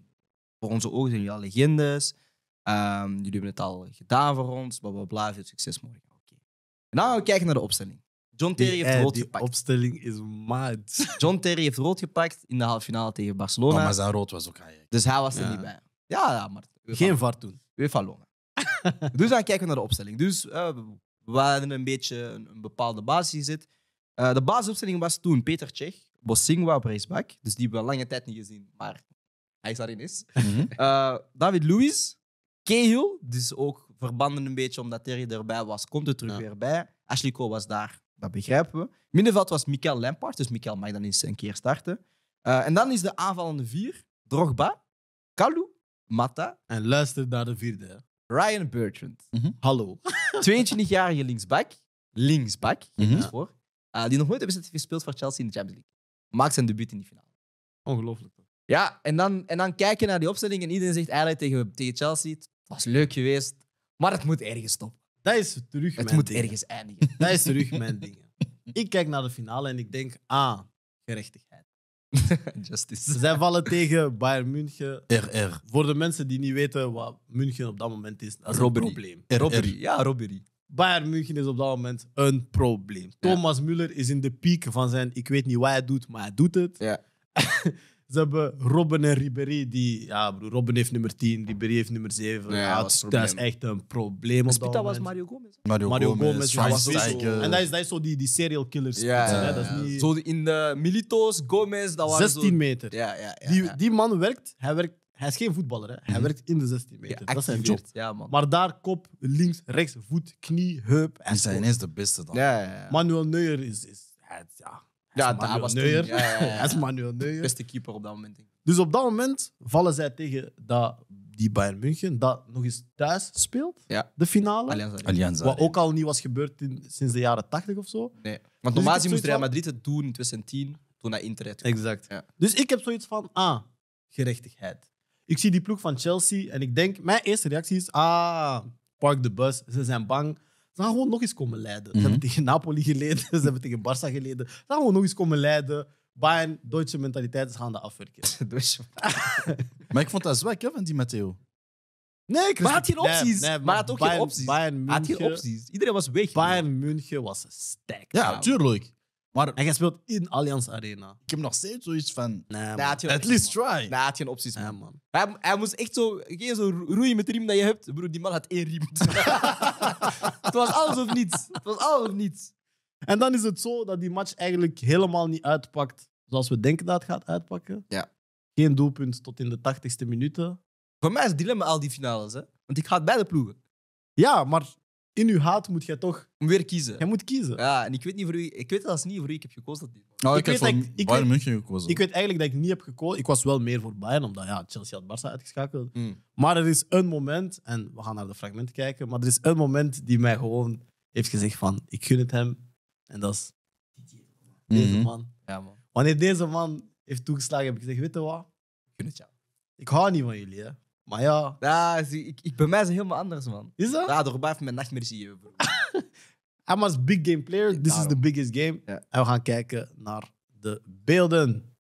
Voor onze ogen zijn jullie al legendes. Um, jullie hebben het al gedaan voor ons, bla bla bla. Veel succes morgen. Okay. En dan gaan we kijken naar de opstelling. John Terry heeft rood die gepakt. opstelling is mad. John Terry heeft rood gepakt in de halve finale tegen Barcelona. maar zijn rood was ook hij. Dus hij was er niet bij. Ja, ja maar... Geen VAR toen. UEFA Lona. dus dan kijken we naar de opstelling. Dus uh, we hadden een beetje een, bepaalde basis zit. Eh, de basisopstelling was toen Peter Tsjech, Bosingwa op Dus die hebben we lange tijd niet gezien, maar hij is daarin is. Mhm. Eh, David Luiz, Cahill, dus ook verbanden een beetje omdat Terry erbij was, komt er terug weer bij. Ashley Cole was daar, dat begrijpen we. Middenveld was Mikael Lampard, dus Michael mag dan eens een keer starten. Eh, en dan is de aanvallende vier Drogba, Kalu, Mata. En luister naar de vierde. Ryan Bertrand. Mhm. Hallo. 22-jarige linksback. Linksback, mm -hmm. voor. Eh, die nog nooit hebben gespeeld voor Chelsea in de Champions League. Maakt zijn debuut in die finale. Ongelooflijk. Ja, en dan, en dan kijken naar die opstelling en iedereen zegt eigenlijk tegen, tegen Chelsea, het was leuk geweest, maar het moet ergens stoppen. Dat is terug. Het mijn moet ergens eindigen. Dat is terug mijn ding. Ik kijk naar de finale en ik denk: ah, gerechtigheid. Justice. Zij vallen tegen Bayern München. RR. Voor de mensen die niet weten wat München op dat moment is, dat is een probleem. Robbery. Ja, robbery. Bayern München is op dat moment een probleem. Thomas Müller is in de piek van zijn, ik weet niet wat hij doet, maar hij doet het. Ja. Ze hebben Robben en Ribéry. Die, ja, Robben heeft nummer 10, Ribéry heeft nummer 7. ja, ah, dat, is echt een probleem. Op dat was Mario Gomez. Mario, Gomez. Gomez was en dat is, is zo die, die serial killers. Ja, dat is niet... Zo in de Milito's, Gomez, dat was 16 ja, meter. Die, die man werkt, hij werkt hij is geen voetballer, hè. hij mhm. werkt in de 16 meter. dat zijn job. Ja, man. Maar daar kop, links, rechts, voet, knie, heup. En Die zijn ineens de beste dan. Ja, Manuel Neuer is. is ja, ja, daar was Neuer. ja, is Manuel Neuer. Beste keeper op dat moment. Denk ik. Dus op dat moment vallen zij tegen dat, die Bayern München, dat nog eens thuis speelt, ja. de finale. Allianz Wat ook al niet was gebeurd sinds de jaren 80 of zo. Nee. Want dus normaal moest Real Madrid het doen in 2010, toen hij internet Exact. Dus ik heb zoiets van, ah, gerechtigheid. Ik zie die ploeg van Chelsea en ik denk, mijn eerste reactie is, ah, park de bus, ze zijn bang. Ze gaan gewoon nog eens komen leiden. Ze mhm. hebben tegen Napoli geleden, ze hebben tegen Barça geleden. Ze gaan gewoon nog eens komen leiden. Bayern, Duitse mentaliteit, is gaan dat afwerken. maar ik vond dat zwak, hè, van die Matteo. Nee, ik maar had geen opties. Nee, maar had ook geen opties. Bayern München, had geen opties. Iedereen was weg. Bayern München was sterk. Ja, tuurlijk. Maar, en jij speelt in Allianz Arena. Ik heb nog steeds zoiets van... Nee, nee At least try. Nee, had geen opties, Nee, man. Hij, hij, moest echt zo... Geen zo roeien met de riem dat je hebt. Broer, die man had één riem. was alles of niets. Het was alles of niets. En dan is het zo dat die match eigenlijk helemaal niet uitpakt zoals we denken dat het gaat uitpakken. Ja. Geen doelpunt tot in de 80ste minuten. Voor mij is het dilemma al die finales, hè? Want ik ga het beide ploegen. Ja, maar in uw haat moet je toch. Weer kiezen. Jij moet kiezen. Ja, en ik weet niet voor u. Ik weet dat is niet voor u. ik heb gekozen. Dat ah, ik, heb Bayern München gekozen. Ik weet eigenlijk dat ik niet heb gekozen. Ik was wel meer voor Bayern, omdat ja, Chelsea had Barça uitgeschakeld. Mm. Maar er is een moment, en we gaan naar de fragmenten kijken, maar er is een moment die mij gewoon heeft gezegd van, ik gun het hem. En dat is mhm. deze mm man. Ja, man. Wanneer deze man heeft toegeslagen, heb ik gezegd, weet je wat? Ik gun het jou. Ik hou niet van jullie, hè. Maar ja. ja zie, ik, ik, bij mij is het helemaal anders, man. Is dat? Ja, door heeft mijn nachtmerrie zie je. I'm big game player. This is the biggest game. En we gaan kijken naar de beelden.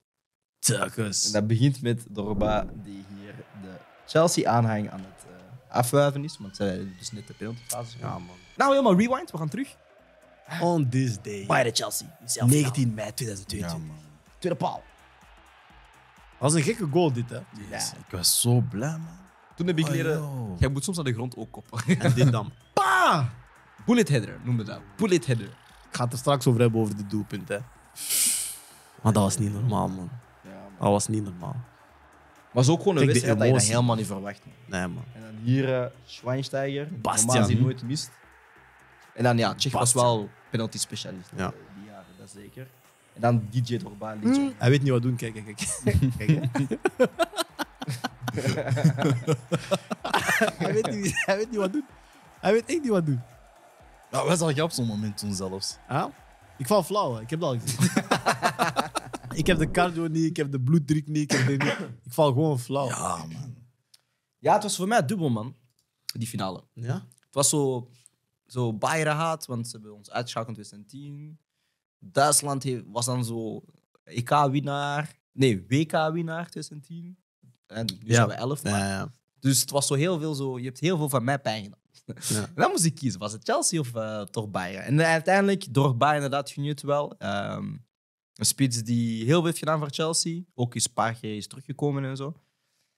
Tukkers. En dat begint met Dorba die hier de Chelsea-aanhang aan het uh, afwuiven is. Want zij dus net de penaltyfase. Ja, man. Nou, helemaal rewind. We gaan terug. On this day. By the Chelsea. 19 mei 2022. Ja, Tweede paal was een gekke goal, dit. Hè? Ja. Ik was zo blij, man. Toen heb ik Oh, jij moet soms aan de grond ook koppen. En dit dan. Pa! bullet header noemde dat. Bullet header. Ik ga het er straks over hebben, over de doelpunt. Hè. Maar dat was niet normaal, man. Dat was niet normaal. Was ook gewoon een Kijk, wedstrijd dat je dat helemaal niet verwacht. man. Nee, man. En dan hier eh, Schweinsteiger. Bastian. Normaal die nooit mist. En dan ja, Tsjech was wel penalty specialist. Ja. Eh, dat zeker. En dan DJ het een liedje. Hij weet niet wat doen. Kijk, kijk, kijk. kijk hij, weet niet, hij weet niet wat doen. Hij weet echt niet wat doen. Nou, wij jou op zo'n moment toen zelfs. Ik val flauw, ik heb dat al gezien. ik heb de cardio niet, ik heb de bloeddruk niet, ik, ik val gewoon flauw. Ja, man. Ja, het was voor mij dubbel, man. Die finale. Ja? Het was zo, zo Bayern haat, want ze hebben ons uitschakeld in 2010. Duitsland was dan zo EK-winnaar. Nee, WK-winnaar 2010. En nu ja. zijn we 11. ja. Dus het was zo heel veel zo. Je hebt heel veel van mij pijn Ja. En dan moest ik kiezen. Was het Chelsea of eh, toch Bayern? En eh, uiteindelijk, door Bayern inderdaad, geniet wel. Ehm, een spits die heel veel heeft gedaan voor Chelsea. Ook is een is teruggekomen en zo.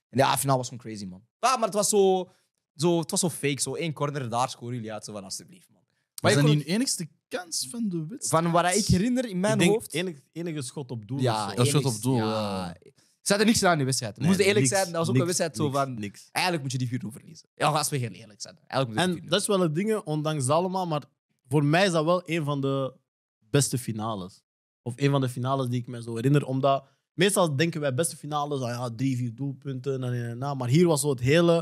En ja, finale was gewoon crazy, man. Ja, ah, maar het was zo, zo, het was zo fake. Zo één corner daar scoren jullie uit. Zo van, alsjeblieft, man. Maar was dat niet hun enigste kans van de wedstrijd. Van wat ik herinner in mijn denk, hoofd. Enige, enige schot op doel. Ja, dat schot op doel. Ja. Ze hadden niks gedaan in de wedstrijd. moesten eerlijk niks, zijn, dat was ook niks, een wedstrijd zo van... Niks. Eigenlijk moet je die 4 verliezen. Ja, als we heel eerlijk zijn. moet en dat is wel het ding, ondanks allemaal, maar voor mij is dat wel een van de beste finales. Of een van de finales die ik me zo herinner, omdat... Meestal denken wij beste finales, aan ah ja, drie, vier doelpunten, en, en, maar hier was zo het hele...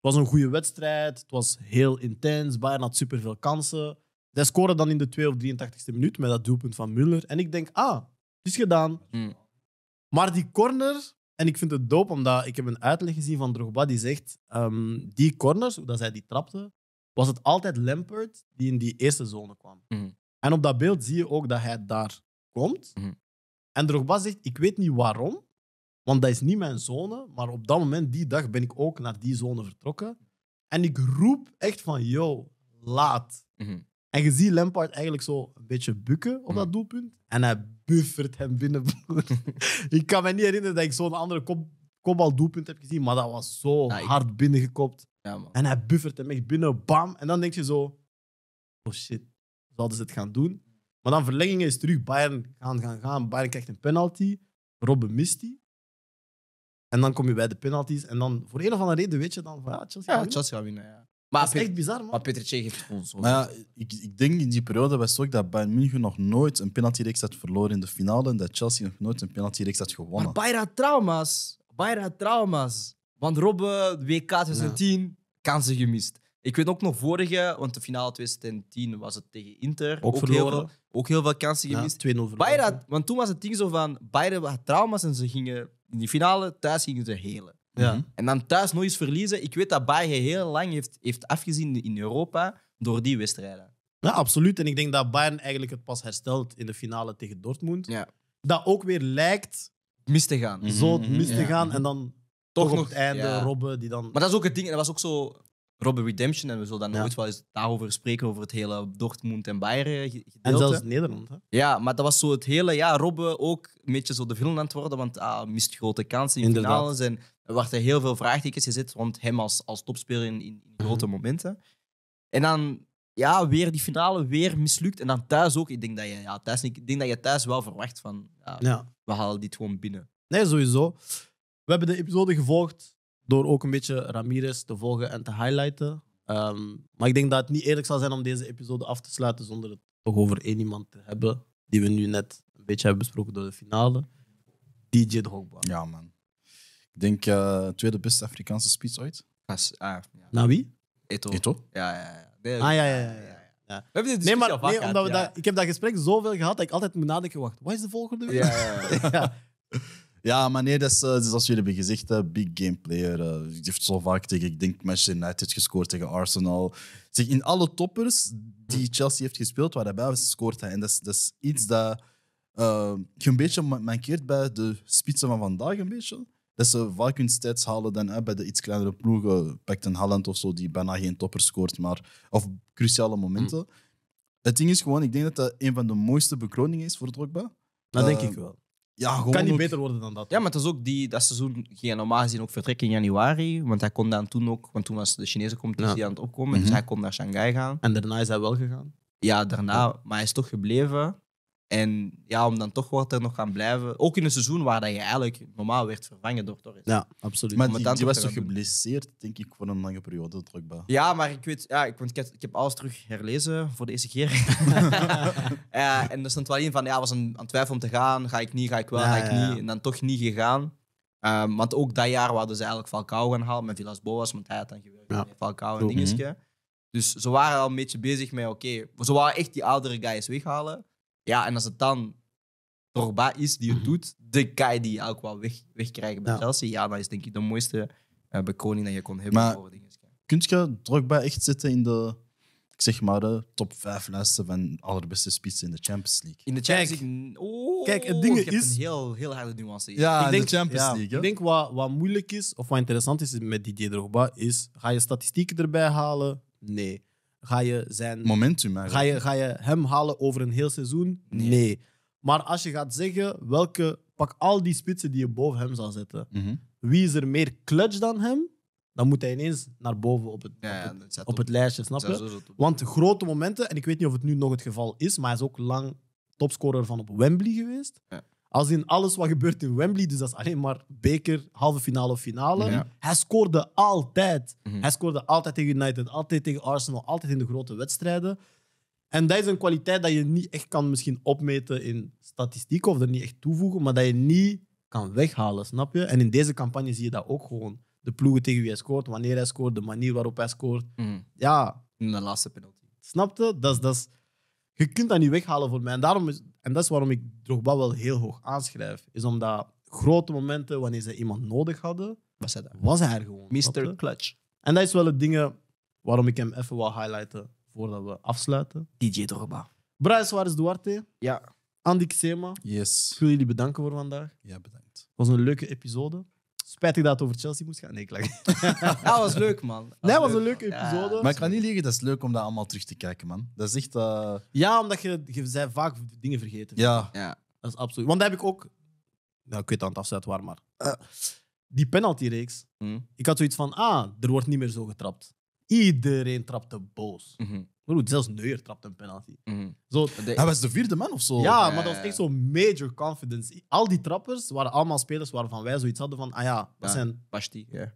Het was een goede wedstrijd, het was heel intens, Bayern had superveel kansen. Zij scoren dan in de 2 of 83ste minuut met dat doelpunt van Muller. En ik denk, ah, het is gedaan. Hmm. Maar die corner, en ik vind het dope, omdat ik heb een uitleg gezien van Drogba die zegt, ehm, die corners, hoe dat zij die trapte, was het altijd Lampert die in die eerste zone kwam. Hmm. En op dat beeld zie je ook dat hij daar komt. Hmm. En Drogba zegt, ik weet niet waarom, want dat is niet mijn zone, maar op dat moment, die dag, ben ik ook naar die zone vertrokken. En ik roep echt van, yo, laat. En je ziet Lampard eigenlijk zo een beetje bukken op dat mm. doelpunt. En hij buffert hem binnen. ik kan me niet herinneren dat ik zo'n andere kop, kopbaldoelpunt heb gezien, maar dat was zo hard binnengekopt. Ja, man. En hij buffert hem echt binnen, bam. En dan denk je zo, oh shit, zouden ze het gaan doen? Maar dan verlengingen is terug, Bayern gaan, gaan, gaan. Bayern krijgt een penalty, Robben mist die. En dan kom je bij de penalties en dan voor een of andere reden weet je dan van, ja, Chelsea gaat Chelsea winnen, ja. Maar dat is echt bizar, man. Maar Peter Cech heeft ons. Maar ik, ik denk in die periode was ook dat Bayern München nog nooit een penaltyreeks had verloren in de finale en dat Chelsea nog nooit een penaltyreeks had gewonnen. Maar Bayern had trauma's. Bayern had trauma's. Want Robben, WK 2010, kansen gemist. Ik weet ook nog vorige, want de finale 2010 was het tegen Inter. Ook heel, verloren. veel, ook heel veel kansen gemist. 2-0 verloren. Bayern had- want toen was het ding zo van, Bayern had trauma's en ze gingen in die finale, thuis gingen ze helen. Ja. Mhm. En dan thuis nooit eens verliezen. Ik weet dat Bayern heel lang heeft, heeft afgezien in Europa door die wedstrijden. Ja, absoluut. En ik denk dat Bayern eigenlijk het pas herstelt in de finale tegen Dortmund. Ja. Dat ook weer lijkt... Mis te gaan. Zo mhm, mhm, mis te gaan. En dan toch, nog het einde, Robben, die dan... Maar dat is ook het ding. Dat was ook zo Robben Redemption. En we zullen dan ja. nooit wel eens daarover spreken, over het hele Dortmund en Bayern gedeelte. En zelfs Nederland. Hè? Ja, maar dat was zo het hele, ja, Robben ook een beetje zo de villain aan het worden, want ah, mist grote kansen in Inderdaad. finales. En er werden heel veel vraagtekens gezet rond hem als, als topspeler in, in grote mhm. momenten. En dan ja, weer die finale weer mislukt. En dan thuis ook. Ik denk dat je, ja, thuis, ik denk dat je thuis wel verwacht van ja, ja. we halen dit gewoon binnen. Nee, sowieso. We hebben de episode gevolgd. Door ook een beetje Ramirez te volgen en te highlighten. Ehm, maar ik denk dat het niet eerlijk zal zijn om deze episode af te sluiten zonder het toch over één iemand te hebben. Die we nu net een beetje hebben besproken door de finale. DJ Drogba. Ja, man. Ik denk uh, tweede beste Afrikaanse speech ooit. Pas, ah, ja. Na wie? Eto. Eto? Ja, ja, ja. ah, ja, ja, ja. ja. We hebben dit nee, maar, nee, omdat we dat, ik heb dat gesprek zoveel gehad dat ik altijd moet nadenken. Wacht, wat is de volgende? ja. Ja, maar nee, dat is, zoals eh, dus jullie hebben gezegd, eh, big game player. Uh, eh, heeft zo vaak tegen, ik denk, Manchester United gescoord, tegen Arsenal. Zeg, in alle toppers die hm. Chelsea heeft gespeeld, waar hij bij scoort hij. En dat is, dat iets dat je een beetje mankeert bij de spitsen van vandaag, een beetje. Dat ze vaak hun stats halen dan bij de iets kleinere ploegen. Pakt Halland of zo, die bijna geen topper scoort, maar, of cruciale momenten. Hm. Het ding is gewoon, ik denk dat dat een van de mooiste bekroningen is voor Drogba. Dat denk ik wel kan niet beter worden dan dat. Ja, maar het is ook die, dat seizoen ging normaal gezien ook vertrekken in januari. Want hij kon dan toen ook, want toen was de Chinese competitie aan het opkomen. Dus mhm. hij kon naar Shanghai gaan. En daarna is hij wel gegaan. Ja, daarna, maar hij is toch gebleven. En ja, om dan toch wat er nog gaan blijven. Ook in een seizoen waar dat je eigenlijk normaal werd vervangen door Torres. Ja, absoluut. Maar, maar die, was toch geblesseerd, denk ik, voor een lange periode, drukbaar. Ja, maar ik weet... Ja, ik, ik, heb, alles terug herlezen voor deze keer. ja, en er stond wel in van, ja, was een, aan het om te gaan. Ga ik niet, ga ik wel, ga ik niet. En dan toch niet gegaan. Ehm, want ook dat jaar hadden ze eigenlijk Falcao gaan halen met Villas Boas, want hij had dan gewerkt met Falcao en dingetje. Mhm. Dus ze waren al een beetje bezig met, oké, ze waren echt die oudere guys weghalen. Ja, en als het dan Drogba is die het mhm. doet, de guy die je ook wel weg, wegkrijgt bij Chelsea, ja, dat is denk ik de mooiste uh, bekroning dat je kon hebben. Maar kun je Drogba echt zitten in de, ik zeg maar, de top 5 lijsten van allerbeste spitsen in de Champions League? In de Champions League? Oh, Kijk, het oh, ding is... een heel, heel harde nuance Ja, ik denk, Champions League. Ik denk wat, wat moeilijk is, of wat interessant is met die Drogba, is ga je statistieken erbij halen? Nee. Ga je zijn momentum Ga je, ga je hem halen over een heel seizoen? Nee. Maar als je gaat zeggen welke. Pak al die spitsen die je boven hem zal zetten. Mhm. Wie is er meer clutch dan hem? Dan moet hij ineens naar boven op het, op het, lijstje, snap je? Want grote momenten, en ik weet niet of het nu nog het geval is, maar hij is ook lang topscorer van op Wembley geweest. Ja. Als in alles wat gebeurt in Wembley, dus dat is alleen maar beker, halve finale of finale. Hij scoorde altijd. Mhm. Hij scoorde altijd tegen United, altijd tegen Arsenal, altijd in de grote wedstrijden. En dat is een kwaliteit dat je niet echt kan misschien opmeten in statistiek of er niet echt toevoegen, maar dat je niet kan weghalen, snap je? En in deze campagne zie je dat ook gewoon. De ploegen tegen wie hij scoort, wanneer hij scoort, de manier waarop hij scoort. Mhm. Ja. In de laatste penalty. Snapte? Dat is, dat is, je kunt dat niet weghalen voor mij. En, daarom is, en dat is waarom ik Drogba wel heel hoog aanschrijf. Is omdat grote momenten, wanneer ze iemand nodig hadden, was hij, Was hij er gewoon. Mr. Clutch. En dat is wel het ding waarom ik hem even wil highlighten voordat we afsluiten. DJ Drogba. Brian Suarez Duarte. Ja. Andy Xema. Yes. Ik wil jullie bedanken voor vandaag. Ja, bedankt. Het was een leuke episode. Spijtig dat het over Chelsea moest gaan. Nee, ik lag. dat was leuk, man. Dat nee, was een leuke episode. Maar ik kan niet liegen, dat is leuk om dat allemaal terug te kijken, man. Dat is echt... Eh, ja, omdat je, je zei vaak dingen vergeten. Ja. Ja. Dat is absoluut. Want dat heb ik ook. Nou, ik weet aan het afzetten waar, maar. Eh, die penaltyreeks. reeks. Hm. Ik had zoiets van: ah, er wordt niet meer zo getrapt. Iedereen trapte boos. Mm zelfs Neuer trapte een penalty. Mm zo, Hij was de vierde man of zo. Ja, maar dat was echt zo'n major confidence. Al die trappers waren allemaal spelers waarvan wij zoiets hadden van: ah ja, dat zijn.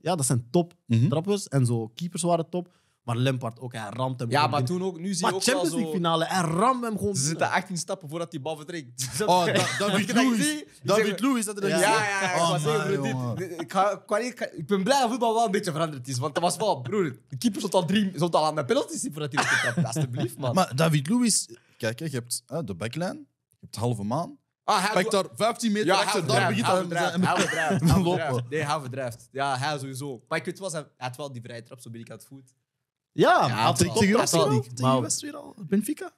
Ja, dat zijn top mhm. trappers. En zo, keepers waren top. Maar Lampard ook, hij ramt hem. Ja, maar toen ook, nu zie maar je ook Champions League finale, hij ramt hem gewoon. Ze zitten 18 stappen voordat die bal vertrekt. Oh, David Luiz. David Luiz dat er ja. ja, oh, ja, ja. ik, ben blij dat voetbal wel een beetje veranderd is. Want dat was wel, broer, de keeper stond al, drie, stond al aan mijn penalty voordat hij dat trapte. Alsjeblieft, man. Maar David Luiz, kijk, je hebt de backline, je hebt halve maan. Ah, hij daar 15 meter achter, dan begint hij bedrijft. Hij Nee, hij verdrijft. Ja, hij sowieso. Maar ik weet wel, hij had wel die vrije trap, zo ben ik aan het voet. Ja, ja had al niet. Tegen weer al. Benfica?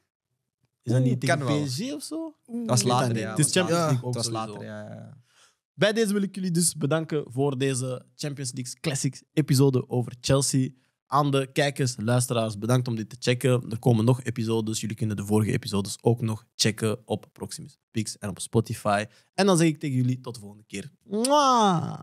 Is dat niet tegen PSG of zo? Dat is later, ja. Het is Champions League ook Dat later, ja. Bij deze wil ik jullie dus bedanken voor deze Champions League Classics episode over Chelsea. Aan de kijkers, luisteraars, bedankt om dit te checken. Er komen nog episodes. Jullie kunnen de vorige episodes ook nog checken op Proximus Pix en op Spotify. En dan zeg ik tegen jullie tot de volgende keer. Mwah!